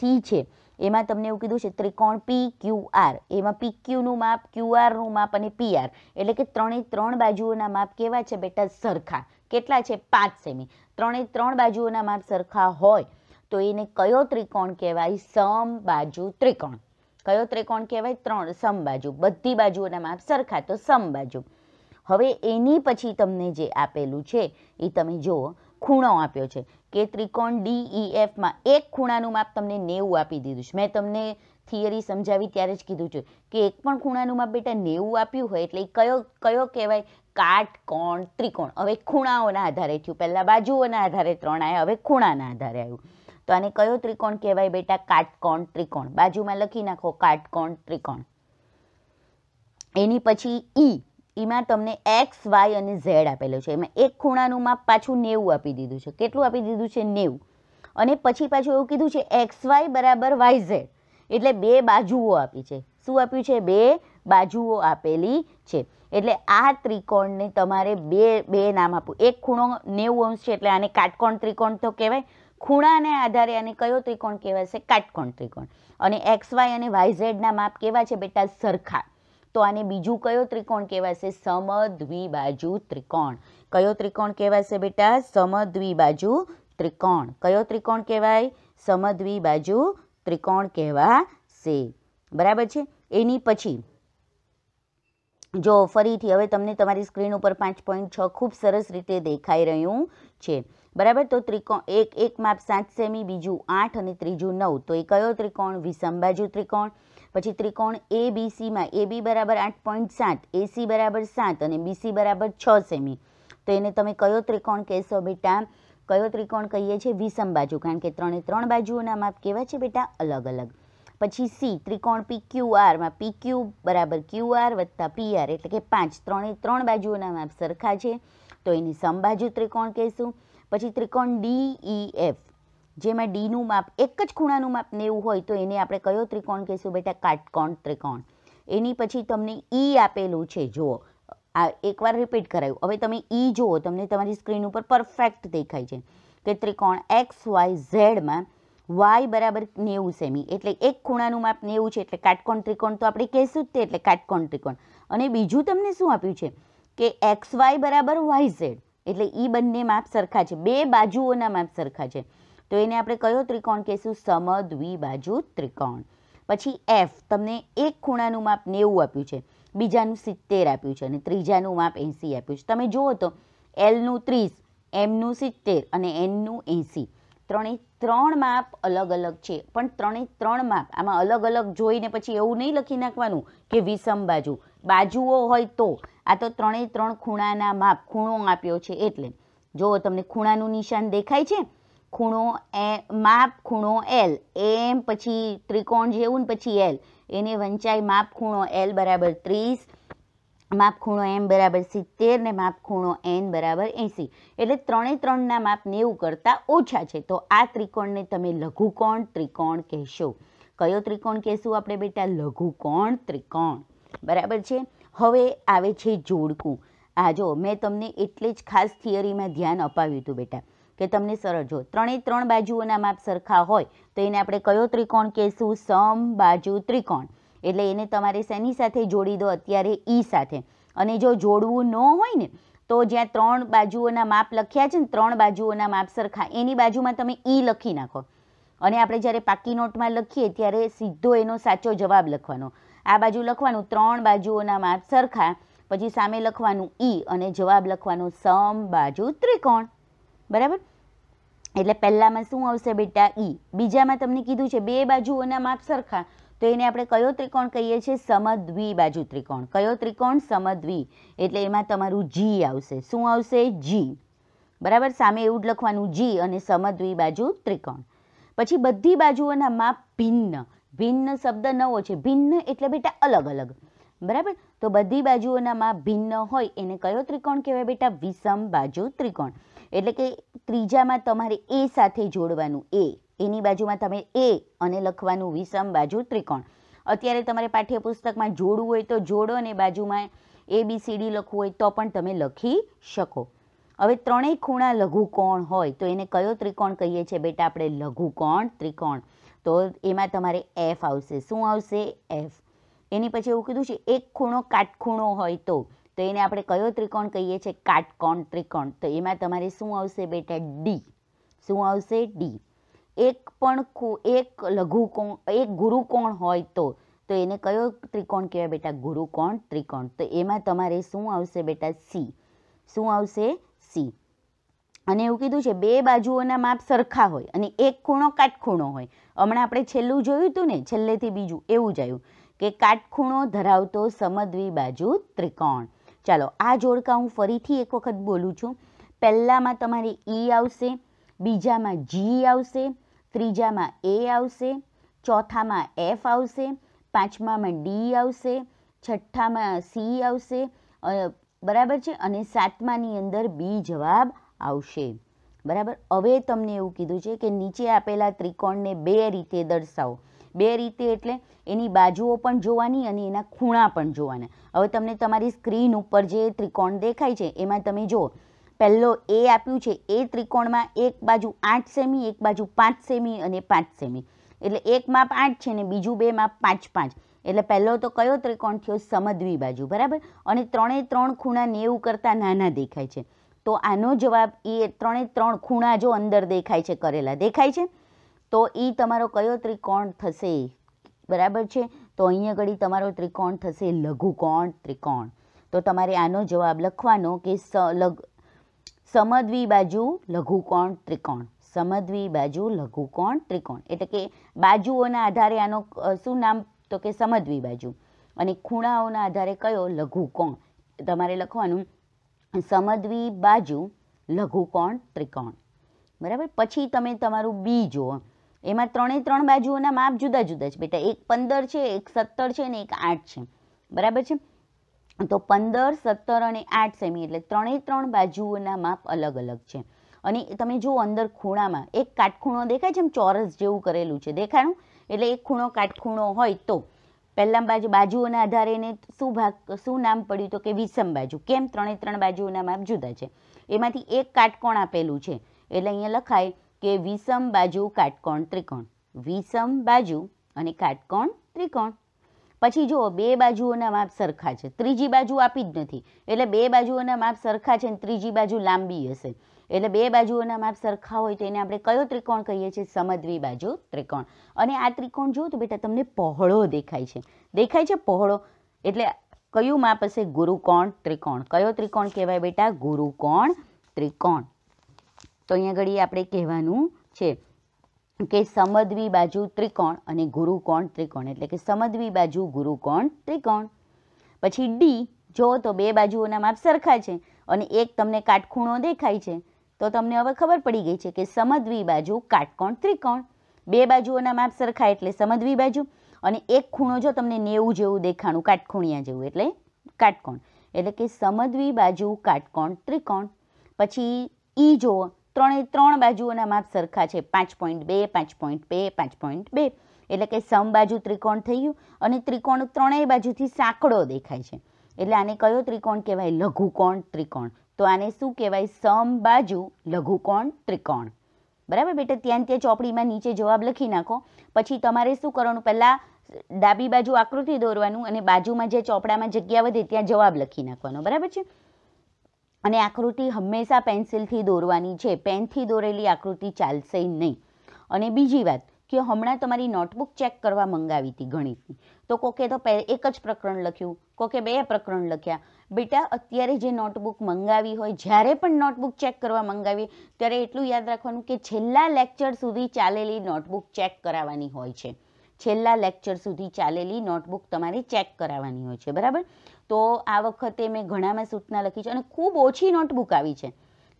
સી છે એમાં તમને એવું કીધું છે ત્રિકોણ પી ક્યુ આર એમાં પી ક્યુનું માપ ક્યુ આરનું માપ અને પી આર એટલે કે ત્રણે ત્રણ બાજુઓના માપ કેવા છે બેટા સરખા કેટલા છે પાંચ સેમી ત્રણેય ત્રણ બાજુઓના માપ સરખા હોય તો એને કયો ત્રિકોણ કહેવાય સમબાજુ ત્રિકોણ કયો ત્રિકોણ કહેવાય ત્રણ સમબાજુ બધી બાજુઓના માપ સરખા તો સમબાજુ હવે એની પછી તમને જે આપેલું છે એ તમે જુઓ ખૂણો આપ્યો છે કે ત્રિકોણ ડીઈએફમાં e એક ખૂણાનું માપ તમને નેવું આપી દીધું છે મેં તમને થિયરી સમજાવી ત્યારે જ કીધું છે કે એક પણ ખૂણાનું માપ બેટા નેવું આપ્યું હોય એટલે કયો કયો કહેવાય કાટકોણ ત્રિકોણ હવે ખૂણાઓના આધારે થયું પહેલાં બાજુઓના આધારે ત્રણ આવ્યા હવે ખૂણાના આધારે આવ્યું તો આને કયો ત્રિકોણ કહેવાય બેટા કાટકોણ ત્રિકોણ બાજુમાં લખી નાખો કાટકોણ ત્રિકોણ એની પછી ઈ e. એમાં તમને એક્સ વાય અને ઝેડ આપેલું છે એમાં એક ખૂણાનું માપ પાછું નેવું આપી દીધું છે કેટલું આપી દીધું છે નેવું અને પછી પાછું એવું કીધું છે એક્સ વાય બરાબર વાય ઝેડ એટલે બે બાજુઓ આપી છે શું આપ્યું છે બે બાજુઓ આપેલી છે એટલે આ ત્રિકોણને તમારે બે બે નામ આપવું એક ખૂણો નેવું અંશ છે એટલે આને કાટકોણ ત્રિકોણ તો કહેવાય ખૂણાને આધારે આને કયો ત્રિકોણ કહેવાશે કાટકોણ ત્રિકોણ અને એક્સ વાય અને વાય ઝેડના માપ કેવા છે બેટા સરખા તો આને બીજું કયો ત્રિકોણ કહેવાશે સમદ્વિબાજુ ત્રિકોણ કયો ત્રિકોણ કહેવાશે બેટા સમદ્વિબાજુ ત્રિકોણ કયો ત્રિકોણ કહેવાય સમદ્વિબાજુ ત્રિકોણ કહેવાશે બરાબર છે એની પછી જો ફરીથી હવે તમને તમારી સ્ક્રીન ઉપર પાંચ પોઈન્ટ છ ખૂબ સરસ રીતે દેખાઈ રહ્યું છે બરાબર તો ત્રિકોણ એક એક માપ સાત સેમી બીજું આઠ અને ત્રીજું નવ તો એ કયો ત્રિકોણ વિષમબાજુ ત્રિકોણ પછી ત્રિકોણ એ બી એ બી બરાબર આઠ પોઈન્ટ સાત એસી બરાબર સાત અને બીસી બરાબર છ સેમી તો એને તમે કયો ત્રિકોણ કહેશો બેટા કયો ત્રિકોણ કહીએ છીએ વિષમ બાજુ કારણ કે ત્રણે ત્રણ બાજુઓના માપ કેવા છે બેટા અલગ અલગ પછી સી ત્રિકોણ પી ક્યુ આરમાં પી ક્યુ બરાબર ક્યુ આર વત્તા પી આર એટલે કે પાંચ ત્રણે ત્રણ બાજુઓના માપ સરખા છે તો એને સમબાજુ ત્રિકોણ કહીશું પછી ત્રિકોણ ડી ઈ એફ જેમાં ડીનું માપ એક જ ખૂણાનું માપ નેવું હોય તો એને આપણે કયો ત્રિકોણ કહીશું બેટા કાટકોણ ત્રિકોણ એની પછી તમને ઈ e આપેલું છે જુઓ આ એકવાર રિપીટ કરાયું હવે તમે ઈ e જુઓ તમને તમારી સ્ક્રીન ઉપર પરફેક્ટ દેખાય છે કે ત્રિકોણ એક્સ વાય ઝેડમાં વાય બરાબર નેવું સેમી એટલે એક ખૂણાનું માપ નેવું છે એટલે કાટકોણ ત્રિકોણ તો આપણે કહેશું જ તે એટલે કાટકોણ ત્રિકોણ અને બીજું તમને શું આપ્યું છે કે એક્સ વાય બરાબર વાય ઝેડ એટલે એ e બંને માપ સરખા છે બે બાજુઓના માપ સરખા છે તો એને આપણે કયો ત્રિકોણ કહીશું સમદ્વિબાજુ ત્રિકોણ પછી એફ તમને એક ખૂણાનું માપ નેવું આપ્યું છે બીજાનું સિત્તેર આપ્યું છે અને ત્રીજાનું માપ એંસી આપ્યું છે તમે જુઓ તો એલનું ત્રીસ એમનું સિત્તેર અને એનનું એંસી ત્રણે ત્રણ માપ અલગ અલગ છે પણ ત્રણે ત્રણ માપ આમાં અલગ અલગ જોઈને પછી એવું નહીં લખી નાખવાનું કે વિષમ બાજુ બાજુઓ હોય તો આ તો ત્રણે ત્રણ ખૂણાના માપ ખૂણો આપ્યો છે એટલે જો તમને ખૂણાનું નિશાન દેખાય છે ખૂણો એ માપ ખૂણો એલ એમ પછી ત્રિકોણ જેવું ને પછી એલ એને વંચાય માપ ખૂણો એલ બરાબર ત્રીસ માપ ખૂણો એમ બરાબર સિત્તેર ને માપ ખૂણો એન બરાબર એંસી એટલે ત્રણે ત્રણના માપ નેવું કરતાં ઓછા છે તો આ ત્રિકોણને તમે લઘુકોણ ત્રિકોણ કહેશો કયો ત્રિકોણ કહેશું આપણે બેટા લઘુકોણ ત્રિકોણ બરાબર છે હવે આવે છે જોડકું આ જો મેં તમને એટલે જ ખાસ થિયરીમાં ધ્યાન અપાવ્યું હતું બેટા કે તમને સરળ જો ત્રણે ત્રણ બાજુઓના માપ સરખા હોય તો એને આપણે કયો ત્રિકોણ કહેશું સમ બાજુ ત્રિકોણ એટલે એને તમારે શેની સાથે જોડી દો અત્યારે ઈ સાથે અને જો જોડવું ન હોય ને તો જ્યાં ત્રણ બાજુઓના માપ લખ્યા છે ને ત્રણ બાજુઓના માપ સરખા એની બાજુમાં તમે ઈ લખી નાખો અને આપણે જ્યારે પાકી નોટમાં લખીએ ત્યારે સીધો એનો સાચો જવાબ લખવાનો આ બાજુ લખવાનું ત્રણ બાજુઓના માપ સરખા પછી સામે લખવાનું ઈ અને જવાબ લખવાનો સમ બાજુ ત્રિકોણ બરાબર એટલે પહેલામાં શું આવશે બેટા ઈ બીજામાં તમને કીધું છે બે બાજુઓના માપ સરખા તો એને આપણે કયો ત્રિકોણ કહીએ છીએ સમદ્વી બાજુ ત્રિકોણ કયો ત્રિકોણ સમદ્વી એટલે એમાં તમારું જી આવશે શું આવશે જી બરાબર સામે એવું જ લખવાનું જી અને સમદ્વી બાજુ ત્રિકોણ પછી બધી બાજુઓના માપ ભિન્ન ભિન્ન શબ્દ નવો છે ભિન્ન એટલે બેટા અલગ અલગ બરાબર તો બધી બાજુઓના માપ ભિન્ન હોય એને કયો ત્રિકોણ કહેવાય બેટા વિષમ બાજુ ત્રિકોણ એટલે કે ત્રીજામાં તમારે એ સાથે જોડવાનું એ એની બાજુમાં તમે એ અને લખવાનું વિષમ બાજુ ત્રિકોણ અત્યારે તમારે પાઠ્યપુસ્તકમાં જોડવું હોય તો જોડો અને બાજુમાં એ બી સી ડી લખવું હોય તો પણ તમે લખી શકો હવે ત્રણેય ખૂણા લઘુકોણ હોય તો એને કયો ત્રિકોણ કહીએ છીએ બેટા આપણે લઘુકોણ ત્રિકોણ તો એમાં તમારે એફ આવશે શું આવશે એફ એની પછી એવું કીધું છે એક ખૂણો કાટખૂણો હોય તો તો એને આપણે કયો ત્રિકોણ કહીએ છીએ કાટકોણ ત્રિકોણ તો એમાં તમારે શું આવશે બેટા ડી શું આવશે ડી એક પણ એક લઘુકોણ એક ગુરુકોણ હોય તો તો એને કયો ત્રિકોણ કહેવાય બેટા ગુરુકોણ ત્રિકોણ તો એમાં તમારે શું આવશે બેટા સી શું આવશે સી અને એવું કીધું છે બે બાજુઓના માપ સરખા હોય અને એક ખૂણો કાટખૂણો હોય હમણાં આપણે છેલ્લું જોયું હતું ને છેલ્લેથી બીજું એવું જ આવ્યું કે કાટખૂણો ધરાવતો સમદ્વી બાજુ ત્રિકોણ ચાલો આ જોડકા હું ફરીથી એક વખત બોલું છું પહેલાંમાં તમારે ઈ e આવશે બીજામાં જી આવશે ત્રીજામાં એ આવશે ચોથામાં એફ આવશે પાંચમામાં ડી આવશે છઠ્ઠામાં સી આવશે બરાબર છે અને સાતમાની અંદર બી જવાબ આવશે બરાબર હવે તમને એવું કીધું છે કે નીચે આપેલા ત્રિકોણને બે રીતે દર્શાવો બે રીતે એટલે એની બાજુઓ પણ જોવાની અને એના ખૂણા પણ જોવાના હવે તમને તમારી સ્ક્રીન ઉપર જે ત્રિકોણ દેખાય છે એમાં તમે જુઓ પહેલો એ આપ્યું છે એ ત્રિકોણમાં એક બાજુ આઠ સેમી એક બાજુ પાંચ સેમી અને પાંચ સેમી એટલે એક માપ આઠ છે ને બીજું બે માપ પાંચ પાંચ એટલે પહેલો તો કયો ત્રિકોણ થયો સમદ્વી બાજુ બરાબર અને ત્રણેય ત્રણ ખૂણા નેવું કરતાં નાના દેખાય છે તો આનો જવાબ એ ત્રણેય ત્રણ ખૂણા જો અંદર દેખાય છે કરેલા દેખાય છે તો એ તમારો કયો ત્રિકોણ થશે બરાબર છે તો અહીંયા ઘડી તમારો ત્રિકોણ થશે લઘુકોણ ત્રિકોણ તો તમારે આનો જવાબ લખવાનો કે સ લગ સમદ્વી બાજુ લઘુકોણ ત્રિકોણ સમદ્વી બાજુ લઘુકોણ ત્રિકોણ એટલે કે બાજુઓના આધારે આનો શું નામ તો કે સમદ્વી બાજુ અને ખૂણાઓના આધારે કયો લઘુકોણ તમારે લખવાનું સમદ્વી બાજુ લઘુકોણ ત્રિકોણ બરાબર પછી તમે તમારું બી જુઓ એમાં ત્રણે ત્રણ બાજુઓના માપ જુદા જુદા છે બેટા એક પંદર છે એક સત્તર છે અને એક આઠ છે બરાબર છે તો પંદર સત્તર અને આઠ સેમી એટલે ત્રણે ત્રણ બાજુઓના માપ અલગ અલગ છે અને તમે જુઓ અંદર ખૂણામાં એક કાટખૂણો દેખાય છે એમ ચોરસ જેવું કરેલું છે દેખાણું એટલે એક ખૂણો કાટખૂણો હોય તો પહેલાં બાજુ બાજુઓના આધારે એને શું ભાગ શું નામ પડ્યું તો કે વિષમ બાજુ કેમ ત્રણે ત્રણ બાજુઓના માપ જુદા છે એમાંથી એક કાટકોણ આપેલું છે એટલે અહીંયા લખાય કે વિષમ બાજુ કાટકોણ ત્રિકોણ વિષમ બાજુ અને કાટકોણ ત્રિકોણ પછી જુઓ બે બાજુઓના માપ સરખા છે ત્રીજી બાજુ આપી જ નથી એટલે બે બાજુઓના માપ સરખા છે અને ત્રીજી બાજુ લાંબી હશે એટલે બે બાજુઓના માપ સરખા હોય તો એને આપણે કયો ત્રિકોણ કહીએ છીએ સમદ્વી બાજુ ત્રિકોણ અને આ ત્રિકોણ જુઓ તો બેટા તમને પહોળો દેખાય છે દેખાય છે પહોળો એટલે કયું માપ હશે ગુરુકોણ ત્રિકોણ કયો ત્રિકોણ કહેવાય બેટા ગુરુકોણ ત્રિકોણ તો અહીંયા ઘડી આપણે કહેવાનું છે કે સમદ્વી બાજુ ત્રિકોણ અને ગુરુકોણ ત્રિકોણ એટલે કે સમદ્વી બાજુ ગુરુકોણ ત્રિકોણ પછી ડી જો તો બે બાજુઓના માપ સરખા છે અને એક તમને કાટખૂણો દેખાય છે તો તમને હવે ખબર પડી ગઈ છે કે સમદ્વી બાજુ કાટકોણ ત્રિકોણ બે બાજુઓના માપ સરખા એટલે સમદ્વી બાજુ અને એક ખૂણો જો તમને નેવું જેવું દેખાણું કાટખૂણિયા જેવું એટલે કાટકોણ એટલે કે સમદ્વી બાજુ કાટકોણ ત્રિકોણ પછી ઈ e જુઓ ત્રણે ત્રણ બાજુઓના માપ સરખા છે પાંચ પોઈન્ટ બે પાંચ પોઈન્ટ બે પાંચ પોઈન્ટ બે એટલે કે સમબાજુ ત્રિકોણ થઈ ગયું અને ત્રિકોણ ત્રણેય બાજુથી સાંકડો દેખાય છે એટલે આને કયો ત્રિકોણ કહેવાય લઘુકોણ ત્રિકોણ તો આને શું કહેવાય સમબાજુ લઘુકોણ ત્રિકોણ બરાબર બેટા ત્યાં ત્યાં ચોપડીમાં નીચે જવાબ લખી નાખો પછી તમારે શું કરવાનું પહેલાં ડાબી બાજુ આકૃતિ દોરવાનું અને બાજુમાં જે ચોપડામાં જગ્યા વધે ત્યાં જવાબ લખી નાખવાનો બરાબર છે અને આકૃતિ હંમેશા પેન્સિલથી દોરવાની છે પેનથી દોરેલી આકૃતિ ચાલશે નહીં અને બીજી વાત કે હમણાં તમારી નોટબુક ચેક કરવા મંગાવી હતી ગણિતની તો કોકે તો એક જ પ્રકરણ લખ્યું કોકે બે પ્રકરણ લખ્યા બેટા અત્યારે જે નોટબુક મંગાવી હોય જ્યારે પણ નોટબુક ચેક કરવા મંગાવી ત્યારે એટલું યાદ રાખવાનું કે છેલ્લા લેક્ચર સુધી ચાલેલી નોટબુક ચેક કરાવવાની હોય છે છેલ્લા લેક્ચર સુધી ચાલેલી નોટબુક તમારે ચેક કરાવવાની હોય છે બરાબર તો આ વખતે મેં ઘણામાં સૂચના લખી છે અને ખૂબ ઓછી નોટબુક આવી છે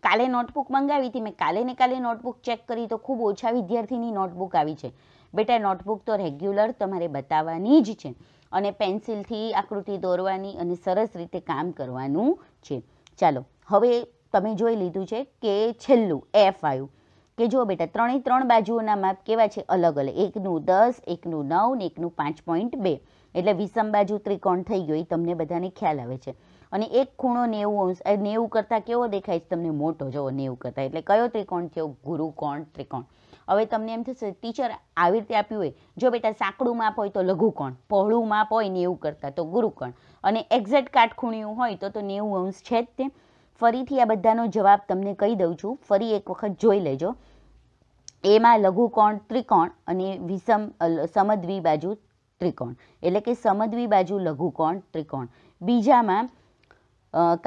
કાલે નોટબુક મંગાવી હતી મેં કાલે ને કાલે નોટબુક ચેક કરી તો ખૂબ ઓછા વિદ્યાર્થીની નોટબુક આવી છે બેટા નોટબુક તો રેગ્યુલર તમારે બતાવવાની જ છે અને પેન્સિલથી આકૃતિ દોરવાની અને સરસ રીતે કામ કરવાનું છે ચાલો હવે તમે જોઈ લીધું છે કે છેલ્લું એફ આવ્યું કે જુઓ બેટા ત્રણેય ત્રણ બાજુઓના માપ કેવા છે અલગ અલગ એકનું દસ એકનું નવ ને એકનું પાંચ પોઈન્ટ બે એટલે વિષમ બાજુ ત્રિકોણ થઈ ગયો એ તમને બધાને ખ્યાલ આવે છે અને એક ખૂણો નેવું અંશ નેવું કરતાં કેવો દેખાય છે તમને મોટો જોવો નેવું કરતાં એટલે કયો ત્રિકોણ થયો ગુરુકોણ ત્રિકોણ હવે તમને એમ થશે ટીચર આવી રીતે આપ્યું હોય જો બેટા સાંકડું માપ હોય તો લઘુકોણ પહોળું માપ હોય નેવું કરતાં તો ગુરુકોણ અને એક્ઝેક્ટ કાટખૂણિયું હોય તો તો નેવું અંશ છે જ તે ફરીથી આ બધાનો જવાબ તમને કહી દઉં છું ફરી એક વખત જોઈ લેજો એમાં લઘુકોણ ત્રિકોણ અને વિષમ સમદ્વી બાજુ ત્રિકોણ એટલે કે સમદ્વી બાજુ લઘુકોણ ત્રિકોણ બીજામાં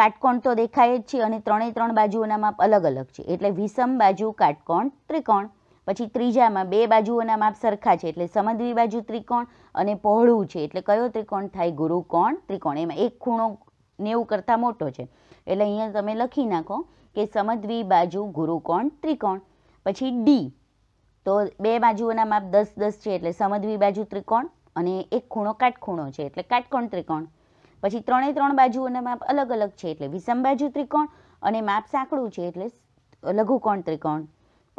કાટકોણ તો દેખાય જ છે અને ત્રણેય ત્રણ બાજુઓના માપ અલગ અલગ છે એટલે વિષમ બાજુ કાટકોણ ત્રિકોણ પછી ત્રીજામાં બે બાજુઓના માપ સરખા છે એટલે સમદ્વી બાજુ ત્રિકોણ અને પહોળું છે એટલે કયો ત્રિકોણ થાય ગુરુકોણ ત્રિકોણ એમાં એક ખૂણો નેવું કરતાં મોટો છે એટલે અહીંયા તમે લખી નાખો કે સમદ્વી બાજુ ગુરુકોણ ત્રિકોણ પછી ડી તો બે બાજુઓના માપ દસ દસ છે એટલે સમદ્વી બાજુ ત્રિકોણ અને એક ખૂણો કાટખૂણો છે એટલે કાટકોણ ત્રિકોણ પછી ત્રણે ત્રણ બાજુઓના માપ અલગ અલગ છે એટલે વિષમ બાજુ ત્રિકોણ અને માપ સાંકડું છે એટલે લઘુકોણ ત્રિકોણ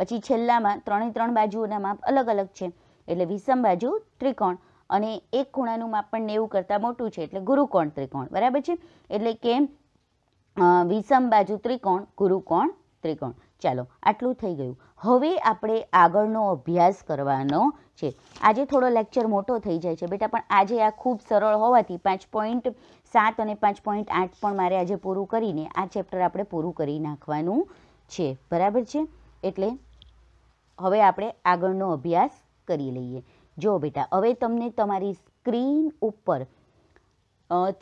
પછી છેલ્લામાં ત્રણેય ત્રણ બાજુઓના માપ અલગ અલગ છે એટલે વિષમ બાજુ ત્રિકોણ અને એક ખૂણાનું માપ પણ નેવું કરતાં મોટું છે એટલે ગુરુકોણ ત્રિકોણ બરાબર છે એટલે કે વિષમ બાજુ ત્રિકોણ ગુરુકોણ ત્રિકોણ ચાલો આટલું થઈ ગયું હવે આપણે આગળનો અભ્યાસ કરવાનો છે આજે થોડો લેક્ચર મોટો થઈ જાય છે બેટા પણ આજે આ ખૂબ સરળ હોવાથી પાંચ પોઈન્ટ સાત અને પાંચ પોઈન્ટ આઠ પણ મારે આજે પૂરું કરીને આ ચેપ્ટર આપણે પૂરું કરી નાખવાનું છે બરાબર છે એટલે હવે આપણે આગળનો અભ્યાસ કરી લઈએ જો બેટા હવે તમને તમારી સ્ક્રીન ઉપર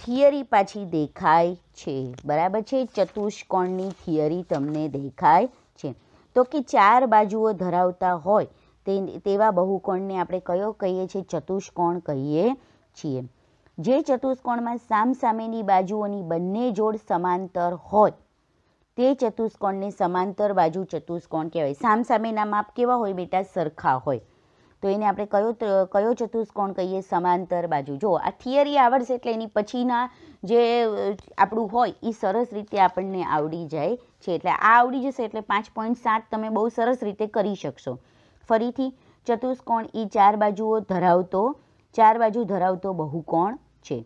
થિયરી પાછી દેખાય છે બરાબર છે ચતુષ્કોણની થિયરી તમને દેખાય છે તો કે ચાર બાજુઓ ધરાવતા હોય તે તેવા બહુકોણને આપણે કયો કહીએ છીએ ચતુષ્કોણ કહીએ છીએ જે ચતુષ્કોણમાં સામસામેની બાજુઓની બંને જોડ સમાંતર હોય તે ચતુષ્કોણને સમાંતર બાજુ ચતુષ્કોણ કહેવાય સામસામેના માપ કેવા હોય બેટા સરખા હોય તો એને આપણે કયો કયો ચતુષ્કોણ કહીએ સમાંતર બાજુ જો આ થિયરી આવડશે એટલે એની પછીના જે આપણું હોય એ સરસ રીતે આપણને આવડી જાય છે એટલે આ આવડી જશે એટલે પાંચ પોઈન્ટ સાત તમે બહુ સરસ રીતે કરી શકશો ફરીથી ચતુષ્કોણ એ ચાર બાજુઓ ધરાવતો ચાર બાજુ ધરાવતો બહુકોણ છે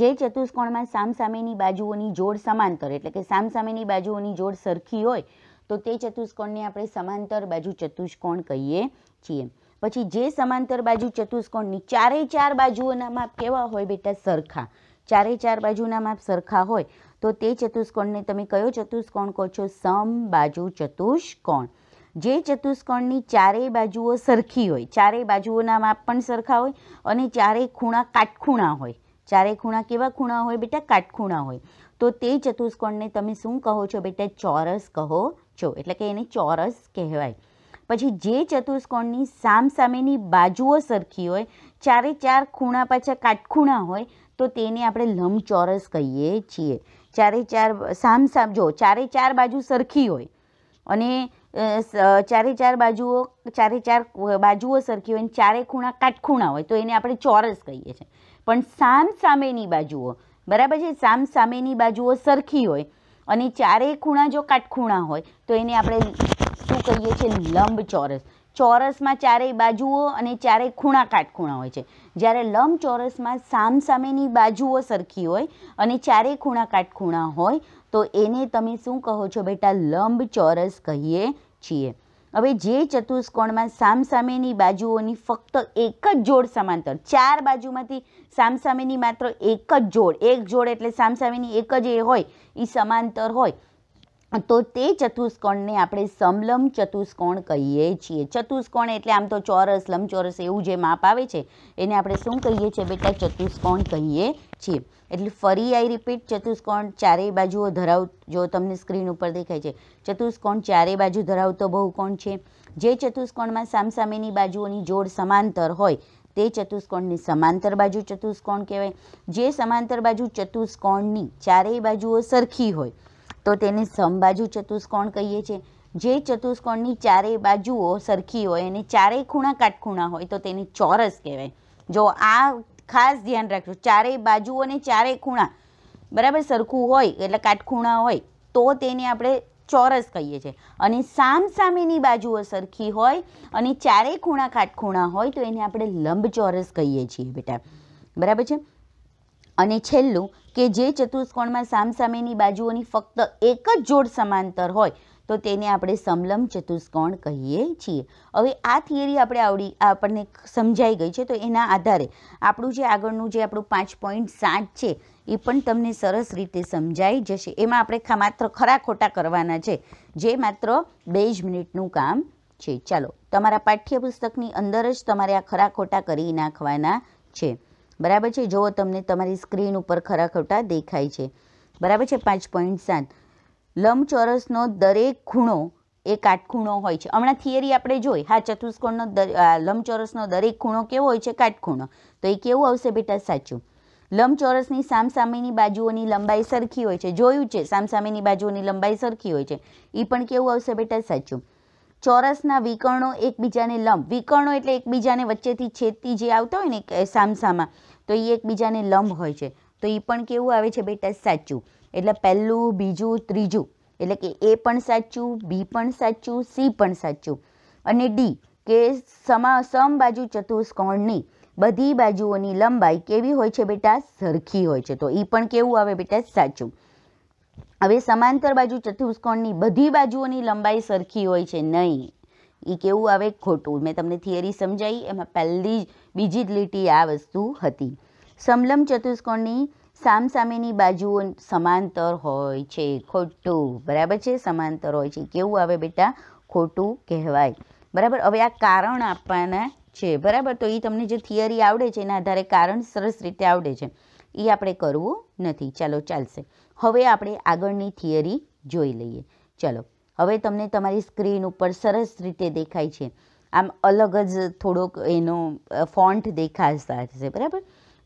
જે ચતુષ્કોણમાં સામસામેની બાજુઓની જોડ સમાંતર એટલે કે સામસામેની બાજુઓની જોડ સરખી હોય તો તે ચતુષ્કોણને આપણે સમાંતર બાજુ ચતુષ્કોણ કહીએ છીએ પછી જે સમાંતર બાજુ ચતુષ્કોણની ચારેય ચાર બાજુઓના માપ કેવા હોય બેટા સરખા ચારેય ચાર બાજુના માપ સરખા હોય તો તે ચતુષ્કોણને તમે કયો ચતુષ્કોણ કહો છો સમ બાજુ ચતુષ્કોણ જે ચતુષ્કોણની ચારેય બાજુઓ સરખી હોય ચારેય બાજુઓના માપ પણ સરખા હોય અને ચારેય ખૂણા કાટખૂણા હોય ચારેય ખૂણા કેવા ખૂણા હોય બેટા કાટખૂણા હોય તો તે ચતુષ્કોણને તમે શું કહો છો બેટા ચોરસ કહો છો એટલે કે એને ચોરસ કહેવાય પછી જે ચતુષ્કોણની સામસામેની બાજુઓ સરખી હોય ચારે ચાર ખૂણા પાછા કાટખૂણા હોય તો તેને આપણે લંબચોરસ કહીએ છીએ ચારે ચાર સામસામ જો ચારે ચાર બાજુ સરખી હોય અને ચારે ચાર બાજુઓ ચારે ચાર બાજુઓ સરખી હોય અને ચારે ખૂણા કાટખૂણા હોય તો એને આપણે ચોરસ કહીએ છીએ પણ સામસામેની બાજુઓ બરાબર છે સામસામેની બાજુઓ સરખી હોય અને ચારેય ખૂણા જો કાટખૂણા હોય તો એને આપણે ઉપયોગ કરીએ છીએ લંબચોરસ ચોરસમાં ચારેય બાજુઓ અને ચારેય ખૂણા કાટખૂણા હોય છે જ્યારે લંબ ચોરસમાં સામ સામેની બાજુઓ સરખી હોય અને ચારેય ખૂણા કાટખૂણા હોય તો એને તમે શું કહો છો બેટા લંબચોરસ કહીએ છીએ હવે જે ચતુષ્કોણમાં સામ સામેની બાજુઓની ફક્ત એક જ જોડ સમાંતર ચાર બાજુમાંથી સામ સામેની માત્ર એક જ જોડ એક જોડ એટલે સામસામેની એક જ એ હોય એ સમાંતર હોય તો તે ચતુષ્કોણને આપણે સમલમ ચતુષ્કોણ કહીએ છીએ ચતુષ્કોણ એટલે આમ તો ચોરસ લંબચોરસ એવું જે માપ આવે છે એને આપણે શું કહીએ છીએ બેટા ચતુષ્કોણ કહીએ છીએ એટલે ફરી આઈ રિપીટ ચતુષ્કોણ ચારેય બાજુઓ ધરાવ જો તમને સ્ક્રીન ઉપર દેખાય છે ચતુષ્કોણ ચારેય બાજુ ધરાવતો બહુકોણ છે જે ચતુષ્કોણમાં સામસામેની બાજુઓની જોડ સમાંતર હોય તે ચતુષ્કોણની સમાંતર બાજુ ચતુષ્કોણ કહેવાય જે સમાંતર બાજુ ચતુષ્કોણની ચારેય બાજુઓ સરખી હોય તો તેને સમબાજુ ચતુષ્કોણ કહીએ છીએ જે ચતુષ્કોણની ચારેય બાજુઓ સરખી હોય અને ચારેય ખૂણા કાટખૂણા હોય તો તેને ચોરસ કહેવાય જો આ ખાસ ધ્યાન રાખજો ચારેય બાજુઓ અને ચારેય ખૂણા બરાબર સરખું હોય એટલે કાટખૂણા હોય તો તેને આપણે ચોરસ કહીએ છીએ અને સામ સામેની બાજુઓ સરખી હોય અને ચારેય ખૂણા કાટખૂણા હોય તો એને આપણે લંબચોરસ કહીએ છીએ બેટા બરાબર છે અને છેલ્લું કે જે ચતુષ્કોણમાં સામસામેની બાજુઓની ફક્ત એક જ જોડ સમાંતર હોય તો તેને આપણે સમલમ ચતુષ્કોણ કહીએ છીએ હવે આ થિયરી આપણે આવડી આપણને સમજાઈ ગઈ છે તો એના આધારે આપણું જે આગળનું જે આપણું પાંચ પોઈન્ટ સાત છે એ પણ તમને સરસ રીતે સમજાઈ જશે એમાં આપણે માત્ર ખરા ખોટા કરવાના છે જે માત્ર બે જ મિનિટનું કામ છે ચાલો તમારા પાઠ્યપુસ્તકની અંદર જ તમારે આ ખરા ખોટા કરી નાખવાના છે બરાબર છે જુઓ તમને તમારી સ્ક્રીન ઉપર ખરા ખોટા દેખાય છે બરાબર છે પાંચ પોઈન્ટ સાત લંબચોરસનો દરેક ખૂણો એ કાટખૂણો હોય છે હમણાં થિયરી આપણે જોઈ હા ચતુષ્કોણનો લંબચોરસનો દરેક ખૂણો કેવો હોય છે કાટખૂણો તો એ કેવું આવશે બેટા સાચું લંબચોરસની સામસામેની બાજુઓની લંબાઈ સરખી હોય છે જોયું છે સામસામેની બાજુઓની લંબાઈ સરખી હોય છે એ પણ કેવું આવશે બેટા સાચું ચોરસના વિકર્ણો એકબીજાને લંબ વિકર્ણો એટલે એકબીજાને વચ્ચેથી છેદતી જે આવતા હોય ને સામસામાં તો એ એકબીજાને લંબ હોય છે તો એ પણ કેવું આવે છે બેટા સાચું એટલે પહેલું બીજું ત્રીજું એટલે કે એ પણ સાચું બી પણ સાચું સી પણ સાચું અને ડી કે સમા સમ બાજુ ચતુષ્કોણની બધી બાજુઓની લંબાઈ કેવી હોય છે બેટા સરખી હોય છે તો એ પણ કેવું આવે બેટા સાચું હવે સમાંતર બાજુ ચતુષ્કોણની બધી બાજુઓની લંબાઈ સરખી હોય છે નહીં એ કેવું આવે ખોટું મેં તમને થિયરી સમજાવી એમાં પહેલી જ બીજી જ લીટી આ વસ્તુ હતી સમલમ ચતુષ્કોણની સામસામેની બાજુઓ સમાંતર હોય છે ખોટું બરાબર છે સમાંતર હોય છે કેવું આવે બેટા ખોટું કહેવાય બરાબર હવે આ કારણ આપવાના છે બરાબર તો એ તમને જે થિયરી આવડે છે એના આધારે કારણ સરસ રીતે આવડે છે એ આપણે કરવું નથી ચાલો ચાલશે હવે આપણે આગળની થિયરી જોઈ લઈએ ચાલો હવે તમને તમારી સ્ક્રીન ઉપર સરસ રીતે દેખાય છે આમ અલગ જ થોડોક એનો ફોન્ટ દેખાતા હશે બરાબર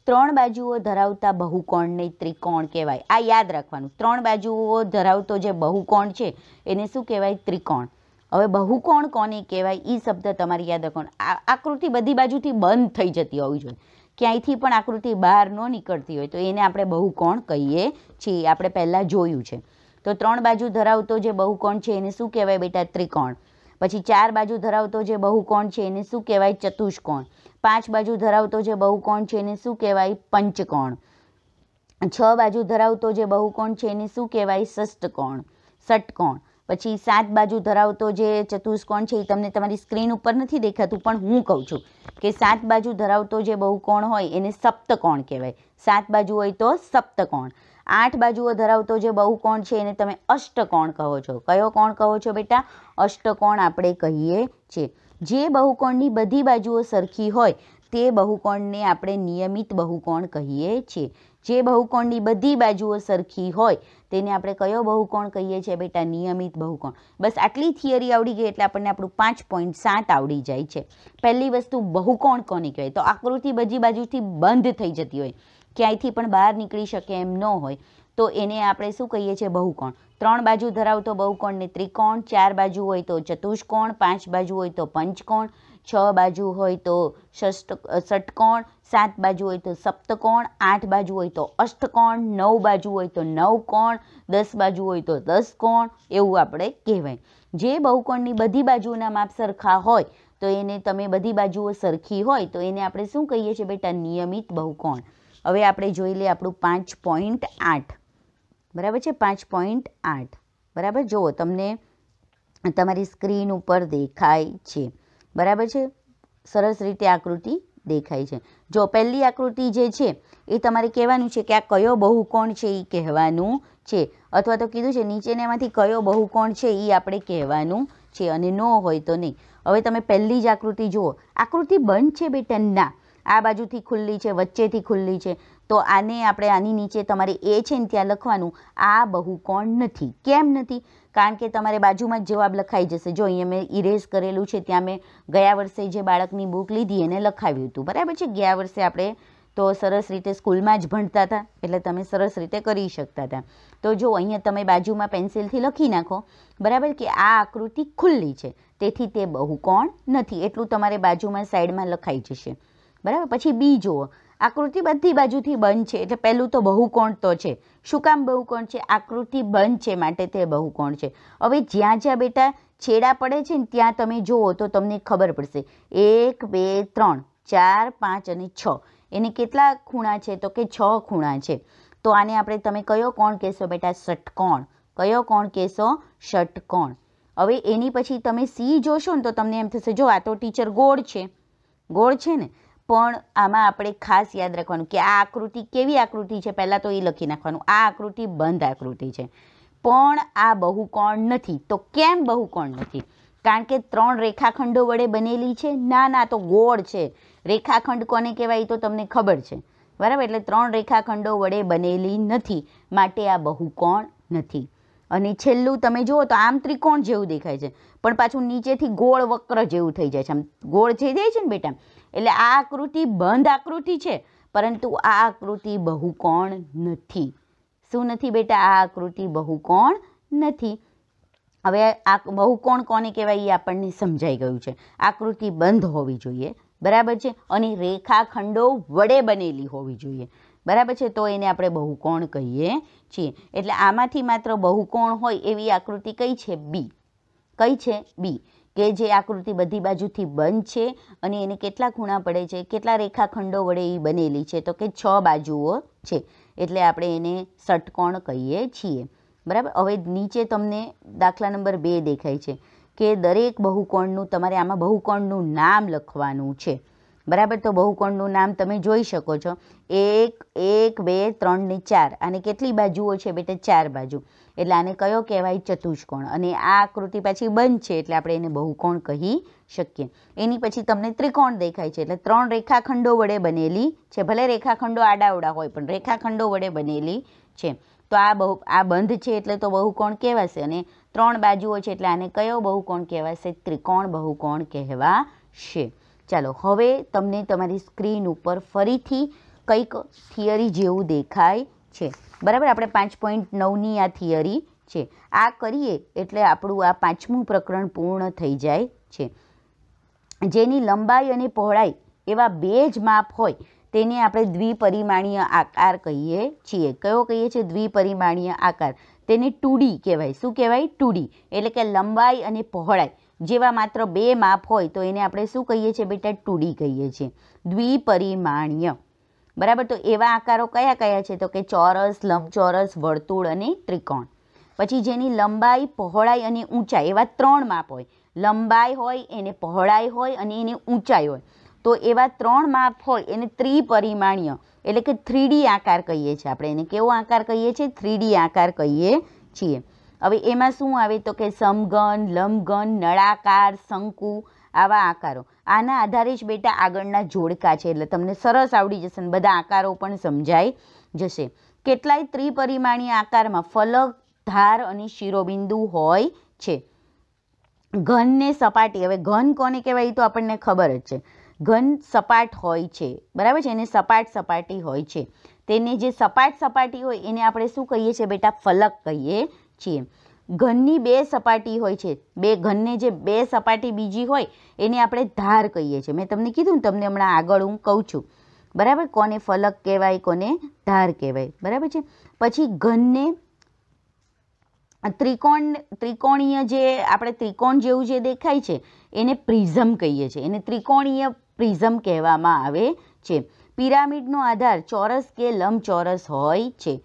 ત્રણ બાજુઓ ધરાવતા બહુકોણને ત્રિકોણ કહેવાય આ યાદ રાખવાનું ત્રણ બાજુઓ ધરાવતો જે બહુકોણ છે એને શું કહેવાય ત્રિકોણ હવે બહુકોણ કોને કહેવાય એ શબ્દ તમારી યાદ રાખવાનો આકૃતિ બધી બાજુથી બંધ થઈ જતી હોવી જોઈએ ક્યાંયથી પણ આકૃતિ બહાર ન નીકળતી હોય તો એને આપણે બહુકોણ કહીએ છીએ આપણે પહેલાં જોયું છે તો ત્રણ બાજુ ધરાવતો જે બહુકોણ છે એને શું કહેવાય બેટા ત્રિકોણ પછી ચાર બાજુ ધરાવતો જે બહુકોણ છે એને શું કહેવાય ચતુષ્કોણ પાંચ બાજુ ધરાવતો જે બહુકોણ છે એને શું કહેવાય પંચકોણ છ બાજુ ધરાવતો જે બહુકોણ છે એને શું કહેવાય ષષ્ટકોણ ષટકોણ પછી સાત બાજુ ધરાવતો જે ચતુષ્કોણ છે એ તમને તમારી સ્ક્રીન ઉપર નથી દેખાતું પણ હું કહું છું કે સાત બાજુ ધરાવતો જે બહુકોણ હોય એને સપ્તકોણ કહેવાય સાત બાજુ હોય તો સપ્તકોણ આઠ બાજુઓ ધરાવતો જે બહુકોણ છે એને તમે અષ્ટકોણ કહો છો કયો કોણ કહો છો બેટા અષ્ટકોણ આપણે કહીએ છીએ જે બહુકોણની બધી બાજુઓ સરખી હોય તે બહુકોણને આપણે નિયમિત બહુકોણ કહીએ છીએ જે બહુકોણની બધી બાજુઓ સરખી હોય તેને આપણે કયો બહુકોણ કહીએ છીએ બેટા નિયમિત બહુકોણ બસ આટલી થિયરી આવડી ગઈ એટલે આપણને આપણું પાંચ પોઈન્ટ સાત આવડી જાય છે પહેલી વસ્તુ બહુકોણ કોને કહેવાય તો આકૃતિ બધી બાજુથી બંધ થઈ જતી હોય ક્યાંયથી પણ બહાર નીકળી શકે એમ ન હોય તો એને આપણે શું કહીએ છીએ બહુકોણ ત્રણ બાજુ ધરાવતો બહુકોણને ત્રિકોણ ચાર બાજુ હોય તો ચતુષ્કોણ પાંચ બાજુ હોય તો પંચકોણ છ બાજુ હોય તો ષષ્ટ ષટકોણ સાત બાજુ હોય તો સપ્તકોણ આઠ બાજુ હોય તો અષ્ટકોણ નવ બાજુ હોય તો નવ કોણ દસ બાજુ હોય તો દસ કોણ એવું આપણે કહેવાય જે બહુકોણની બધી બાજુના માપ સરખા હોય તો એને તમે બધી બાજુઓ સરખી હોય તો એને આપણે શું કહીએ છીએ બેટા નિયમિત બહુકોણ હવે આપણે જોઈ લઈએ આપણું પાંચ પોઈન્ટ આઠ બરાબર છે પાંચ પોઈન્ટ આઠ બરાબર જુઓ તમને તમારી સ્ક્રીન ઉપર દેખાય છે બરાબર છે સરસ રીતે આકૃતિ દેખાય છે જો પહેલી આકૃતિ જે છે એ તમારે કહેવાનું છે કે આ કયો બહુકોણ છે એ કહેવાનું છે અથવા તો કીધું છે નીચેને એમાંથી કયો બહુકોણ છે એ આપણે કહેવાનું છે અને ન હોય તો નહીં હવે તમે પહેલી જ આકૃતિ જુઓ આકૃતિ બંધ છે બેટા ના આ બાજુથી ખુલ્લી છે વચ્ચેથી ખુલ્લી છે તો આને આપણે આની નીચે તમારે એ છે ને ત્યાં લખવાનું આ બહુકોણ નથી કેમ નથી કારણ કે તમારે બાજુમાં જ જવાબ લખાઈ જશે જો અહીંયા મેં ઇરેઝ કરેલું છે ત્યાં મેં ગયા વર્ષે જે બાળકની બુક લીધી એને લખાવ્યું હતું બરાબર છે ગયા વર્ષે આપણે તો સરસ રીતે સ્કૂલમાં જ ભણતા હતા એટલે તમે સરસ રીતે કરી શકતા હતા તો જો અહીંયા તમે બાજુમાં પેન્સિલથી લખી નાખો બરાબર કે આ આકૃતિ ખુલ્લી છે તેથી તે બહુકોણ નથી એટલું તમારે બાજુમાં સાઈડમાં લખાઈ જશે બરાબર પછી બી જુઓ આકૃતિ બધી બાજુથી બંધ છે એટલે પહેલું તો બહુકોણ તો છે શું કામ બહુકોણ છે આકૃતિ બંધ છે માટે તે બહુકોણ છે હવે જ્યાં જ્યાં બેટા છેડા પડે છે ને ત્યાં તમે જુઓ તો તમને ખબર પડશે એક બે ત્રણ ચાર પાંચ અને છ એને કેટલા ખૂણા છે તો કે છ ખૂણા છે તો આને આપણે તમે કયો કોણ કહેશો બેટા ષટકોણ કયો કોણ કહેશો ષટકોણ હવે એની પછી તમે સી જોશો ને તો તમને એમ થશે જો આ તો ટીચર ગોળ છે ગોળ છે ને પણ આમાં આપણે ખાસ યાદ રાખવાનું કે આ આકૃતિ કેવી આકૃતિ છે પહેલાં તો એ લખી નાખવાનું આ આકૃતિ બંધ આકૃતિ છે પણ આ બહુકોણ નથી તો કેમ બહુકોણ નથી કારણ કે ત્રણ રેખાખંડો વડે બનેલી છે ના ના તો ગોળ છે રેખાખંડ કોને કહેવાય તો તમને ખબર છે બરાબર એટલે ત્રણ રેખાખંડો વડે બનેલી નથી માટે આ બહુકોણ નથી અને છેલ્લું તમે જુઓ તો આમ ત્રિકોણ જેવું દેખાય છે પણ પાછું નીચેથી ગોળ વક્ર જેવું થઈ જાય છે આમ ગોળ થઈ જાય છે ને બેટા એટલે આ આકૃતિ બંધ આકૃતિ છે પરંતુ આ આકૃતિ બહુકોણ નથી શું નથી બેટા આ આકૃતિ બહુકોણ નથી હવે આ બહુકોણ કોને કહેવાય એ આપણને સમજાઈ ગયું છે આકૃતિ બંધ હોવી જોઈએ બરાબર છે અને રેખાખંડો વડે બનેલી હોવી જોઈએ બરાબર છે તો એને આપણે બહુકોણ કહીએ છીએ એટલે આમાંથી માત્ર બહુકોણ હોય એવી આકૃતિ કઈ છે બી કઈ છે બી કે જે આકૃતિ બધી બાજુથી બંધ છે અને એને કેટલા ખૂણા પડે છે કેટલા રેખાખંડો વડે એ બનેલી છે તો કે છ બાજુઓ છે એટલે આપણે એને ષટકોણ કહીએ છીએ બરાબર હવે નીચે તમને દાખલા નંબર બે દેખાય છે કે દરેક બહુકોણનું તમારે આમાં બહુકોણનું નામ લખવાનું છે બરાબર તો બહુકોણનું નામ તમે જોઈ શકો છો એક એક બે ત્રણ ચાર અને કેટલી બાજુઓ છે બેટા ચાર બાજુ એટલે આને કયો કહેવાય ચતુષ્કોણ અને આ આકૃતિ પાછી બંધ છે એટલે આપણે એને બહુકોણ કહી શકીએ એની પછી તમને ત્રિકોણ દેખાય છે એટલે ત્રણ રેખાખંડો વડે બનેલી છે ભલે રેખાખંડો આડાવડા હોય પણ રેખાખંડો વડે બનેલી છે તો આ બહુ આ બંધ છે એટલે તો બહુકોણ કહેવાશે અને ત્રણ બાજુઓ છે એટલે આને કયો બહુકોણ કહેવાશે ત્રિકોણ બહુકોણ કહેવાશે ચાલો હવે તમને તમારી સ્ક્રીન ઉપર ફરીથી કંઈક થિયરી જેવું દેખાય છે બરાબર આપણે પાંચ પોઈન્ટ નવની આ થિયરી છે આ કરીએ એટલે આપણું આ પાંચમું પ્રકરણ પૂર્ણ થઈ જાય છે જેની લંબાઈ અને પહોળાઈ એવા બે જ માપ હોય તેને આપણે દ્વિપરિમાણીય આકાર કહીએ છીએ કયો કહીએ છીએ દ્વિપરિમાણીય આકાર તેને ટુડી કહેવાય શું કહેવાય ટુડી એટલે કે લંબાઈ અને પહોળાઈ જેવા માત્ર બે માપ હોય તો એને આપણે શું કહીએ છીએ બેટા ટુડી કહીએ છીએ દ્વિપરિમાણીય બરાબર તો એવા આકારો કયા કયા છે તો કે ચોરસ લંબચોરસ વર્તુળ અને ત્રિકોણ પછી જેની લંબાઈ પહોળાઈ અને ઊંચાઈ એવા ત્રણ માપ હોય લંબાઈ હોય એને પહોળાઈ હોય અને એને ઊંચાઈ હોય તો એવા ત્રણ માપ હોય એને ત્રિપરિમાણીય એટલે કે થ્રીડી આકાર કહીએ છીએ આપણે એને કેવો આકાર કહીએ છીએ થ્રીડી આકાર કહીએ છીએ હવે એમાં શું આવે તો કે સમગન લંબગન નળાકાર શંકુ આવા આકારો આના આધારે જ બેટા આગળના જોડકા છે એટલે તમને સરસ આવડી જશે ને બધા આકારો પણ સમજાઈ જશે કેટલાય ત્રિપરિમાણીય આકારમાં ફલક ધાર અને શિરોબિંદુ હોય છે ઘનને સપાટી હવે ઘન કોને કહેવાય તો આપણને ખબર જ છે ઘન સપાટ હોય છે બરાબર છે એને સપાટ સપાટી હોય છે તેને જે સપાટ સપાટી હોય એને આપણે શું કહીએ છીએ બેટા ફલક કહીએ છીએ ઘનની બે સપાટી હોય છે બે ઘનને જે બે સપાટી બીજી હોય એને આપણે ધાર કહીએ છીએ મેં તમને કીધું ને તમને હમણાં આગળ હું કહું છું બરાબર કોને ફલક કહેવાય કોને ધાર કહેવાય બરાબર છે પછી ઘનને ત્રિકોણ ત્રિકોણીય જે આપણે ત્રિકોણ જેવું જે દેખાય છે એને પ્રિઝમ કહીએ છીએ એને ત્રિકોણીય પ્રિઝમ કહેવામાં આવે છે પિરામિડનો આધાર ચોરસ કે લંબચોરસ હોય છે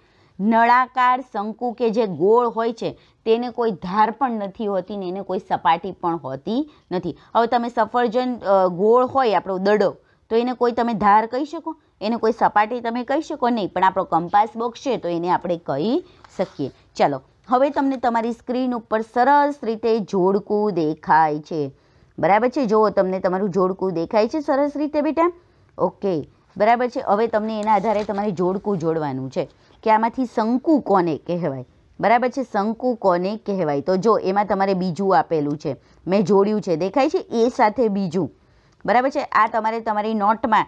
નળાકાર શંકુ કે જે ગોળ હોય છે તેને કોઈ ધાર પણ નથી હોતી ને એને કોઈ સપાટી પણ હોતી નથી હવે તમે સફરજન ગોળ હોય આપણો દડો તો એને કોઈ તમે ધાર કહી શકો એને કોઈ સપાટી તમે કહી શકો નહીં પણ આપણો કંપાસ બોક્સ છે તો એને આપણે કહી શકીએ ચાલો હવે તમને તમારી સ્ક્રીન ઉપર સરસ રીતે જોડકું દેખાય છે બરાબર છે જુઓ તમને તમારું જોડકું દેખાય છે સરસ રીતે બેટા ઓકે બરાબર છે હવે તમને એના આધારે તમારે જોડકું જોડવાનું છે કે આમાંથી શંકુ કોને કહેવાય બરાબર છે શંકુ કોને કહેવાય તો જો એમાં તમારે બીજું આપેલું છે મેં જોડ્યું છે દેખાય છે એ સાથે બીજું બરાબર છે આ તમારે તમારી નોટમાં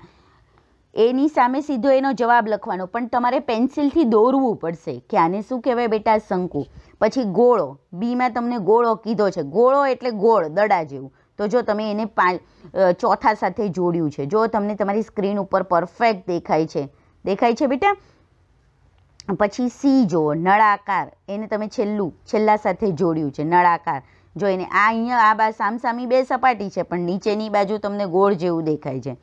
એની સામે સીધો એનો જવાબ લખવાનો પણ તમારે પેન્સિલથી દોરવું પડશે કે આને શું કહેવાય બેટા શંકુ પછી ગોળો બીમાં તમને ગોળો કીધો છે ગોળો એટલે ગોળ દડા જેવું તો જો તમે એને પા ચોથા સાથે જોડ્યું છે જો તમને તમારી સ્ક્રીન ઉપર પરફેક્ટ દેખાય છે દેખાય છે બેટા પછી સી જુઓ નળાકાર એને તમે છેલ્લું છેલ્લા સાથે જોડ્યું છે નળાકાર જો એને આ અહીંયા આ બા સામસામી બે સપાટી છે પણ નીચેની બાજુ તમને ગોળ જેવું દેખાય છે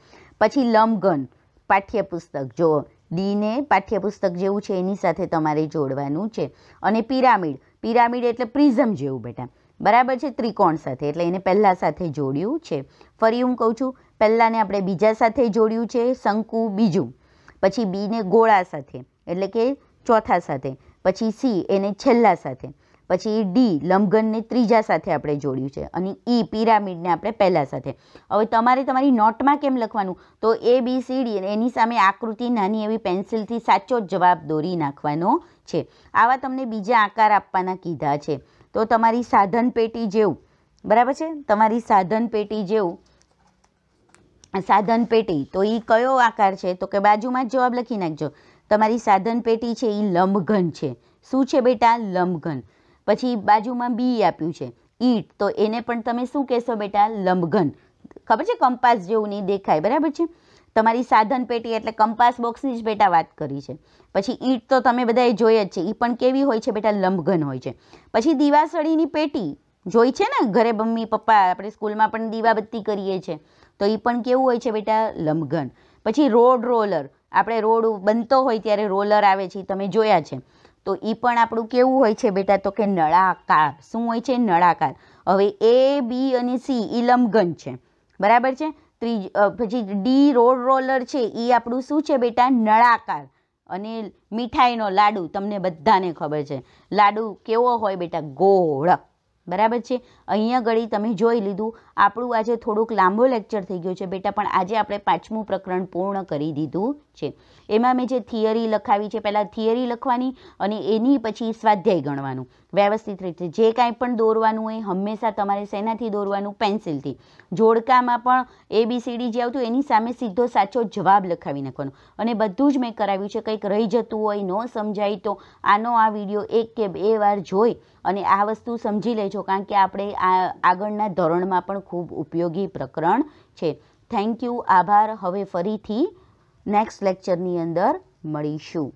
પછી લંબઘન પાઠ્યપુસ્તક જો ડીને પાઠ્યપુસ્તક જેવું છે એની સાથે તમારે જોડવાનું છે અને પિરામિડ પિરામિડ એટલે પ્રિઝમ જેવું બેટા બરાબર છે ત્રિકોણ સાથે એટલે એને પહેલાં સાથે જોડ્યું છે ફરી હું કહું છું પહેલાંને આપણે બીજા સાથે જોડ્યું છે શંકુ બીજું પછી બીને ગોળા સાથે એટલે કે ચોથા સાથે પછી સી એને છેલ્લા સાથે પછી ડી લંબઘનને ત્રીજા સાથે આપણે જોડ્યું છે અને ઈ પિરામિડને આપણે પહેલાં સાથે હવે તમારે તમારી નોટમાં કેમ લખવાનું તો એ બી સી ડી એની સામે આકૃતિ નાની એવી પેન્સિલથી સાચો જવાબ દોરી નાખવાનો છે આવા તમને બીજા આકાર આપવાના કીધા છે તો તમારી સાધન પેટી જેવું બરાબર છે તમારી સાધન પેટી જેવું સાધન પેટી તો એ કયો આકાર છે તો કે બાજુમાં જ જવાબ લખી નાખજો તમારી સાધન પેટી છે એ લંબઘન છે શું છે બેટા લંબઘન પછી બાજુમાં બી આપ્યું છે ઈટ તો એને પણ તમે શું કહેશો બેટા લંબઘન ખબર છે કંપાસ જેવું નહીં દેખાય બરાબર છે તમારી સાધન પેટી એટલે કંપાસ બોક્સની જ બેટા વાત કરી છે પછી ઈંટ તો તમે બધાએ જોઈ જ છે એ પણ કેવી હોય છે બેટા લંબઘન હોય છે પછી દીવાસળીની પેટી જોઈ છે ને ઘરે મમ્મી પપ્પા આપણે સ્કૂલમાં પણ દીવાબત્તી કરીએ છીએ તો એ પણ કેવું હોય છે બેટા લંબઘન પછી રોડ રોલર આપણે રોડ બનતો હોય ત્યારે રોલર આવે છે તમે જોયા છે તો એ પણ આપણું કેવું હોય છે બેટા તો કે નળાકાર શું હોય છે નળાકાર હવે એ બી અને સી એ લંબઘન છે બરાબર છે ત્રીજ પછી ડી રોડ રોલર છે એ આપણું શું છે બેટા નળાકાર અને મીઠાઈનો લાડુ તમને બધાને ખબર છે લાડુ કેવો હોય બેટા ગોળ બરાબર છે અહીંયા આગળ તમે જોઈ લીધું આપણું આજે થોડુંક લાંબો લેક્ચર થઈ ગયો છે બેટા પણ આજે આપણે પાંચમું પ્રકરણ પૂર્ણ કરી દીધું છે એમાં મેં જે થિયરી લખાવી છે પહેલાં થિયરી લખવાની અને એની પછી સ્વાધ્યાય ગણવાનું વ્યવસ્થિત રીતે જે કાંઈ પણ દોરવાનું હોય હંમેશા તમારે શેનાથી દોરવાનું પેન્સિલથી જોડકામાં પણ એબીસીડી જે આવતું એની સામે સીધો સાચો જવાબ લખાવી નાખવાનો અને બધું જ મેં કરાવ્યું છે કંઈક રહી જતું હોય ન સમજાય તો આનો આ વિડીયો એક કે બે વાર જોઈ અને આ વસ્તુ સમજી લેજો કારણ કે આપણે આ આગળના ધોરણમાં પણ ખૂબ ઉપયોગી પ્રકરણ છે થેન્ક યુ આભાર હવે ફરીથી નેક્સ્ટ લેક્ચરની અંદર મળીશું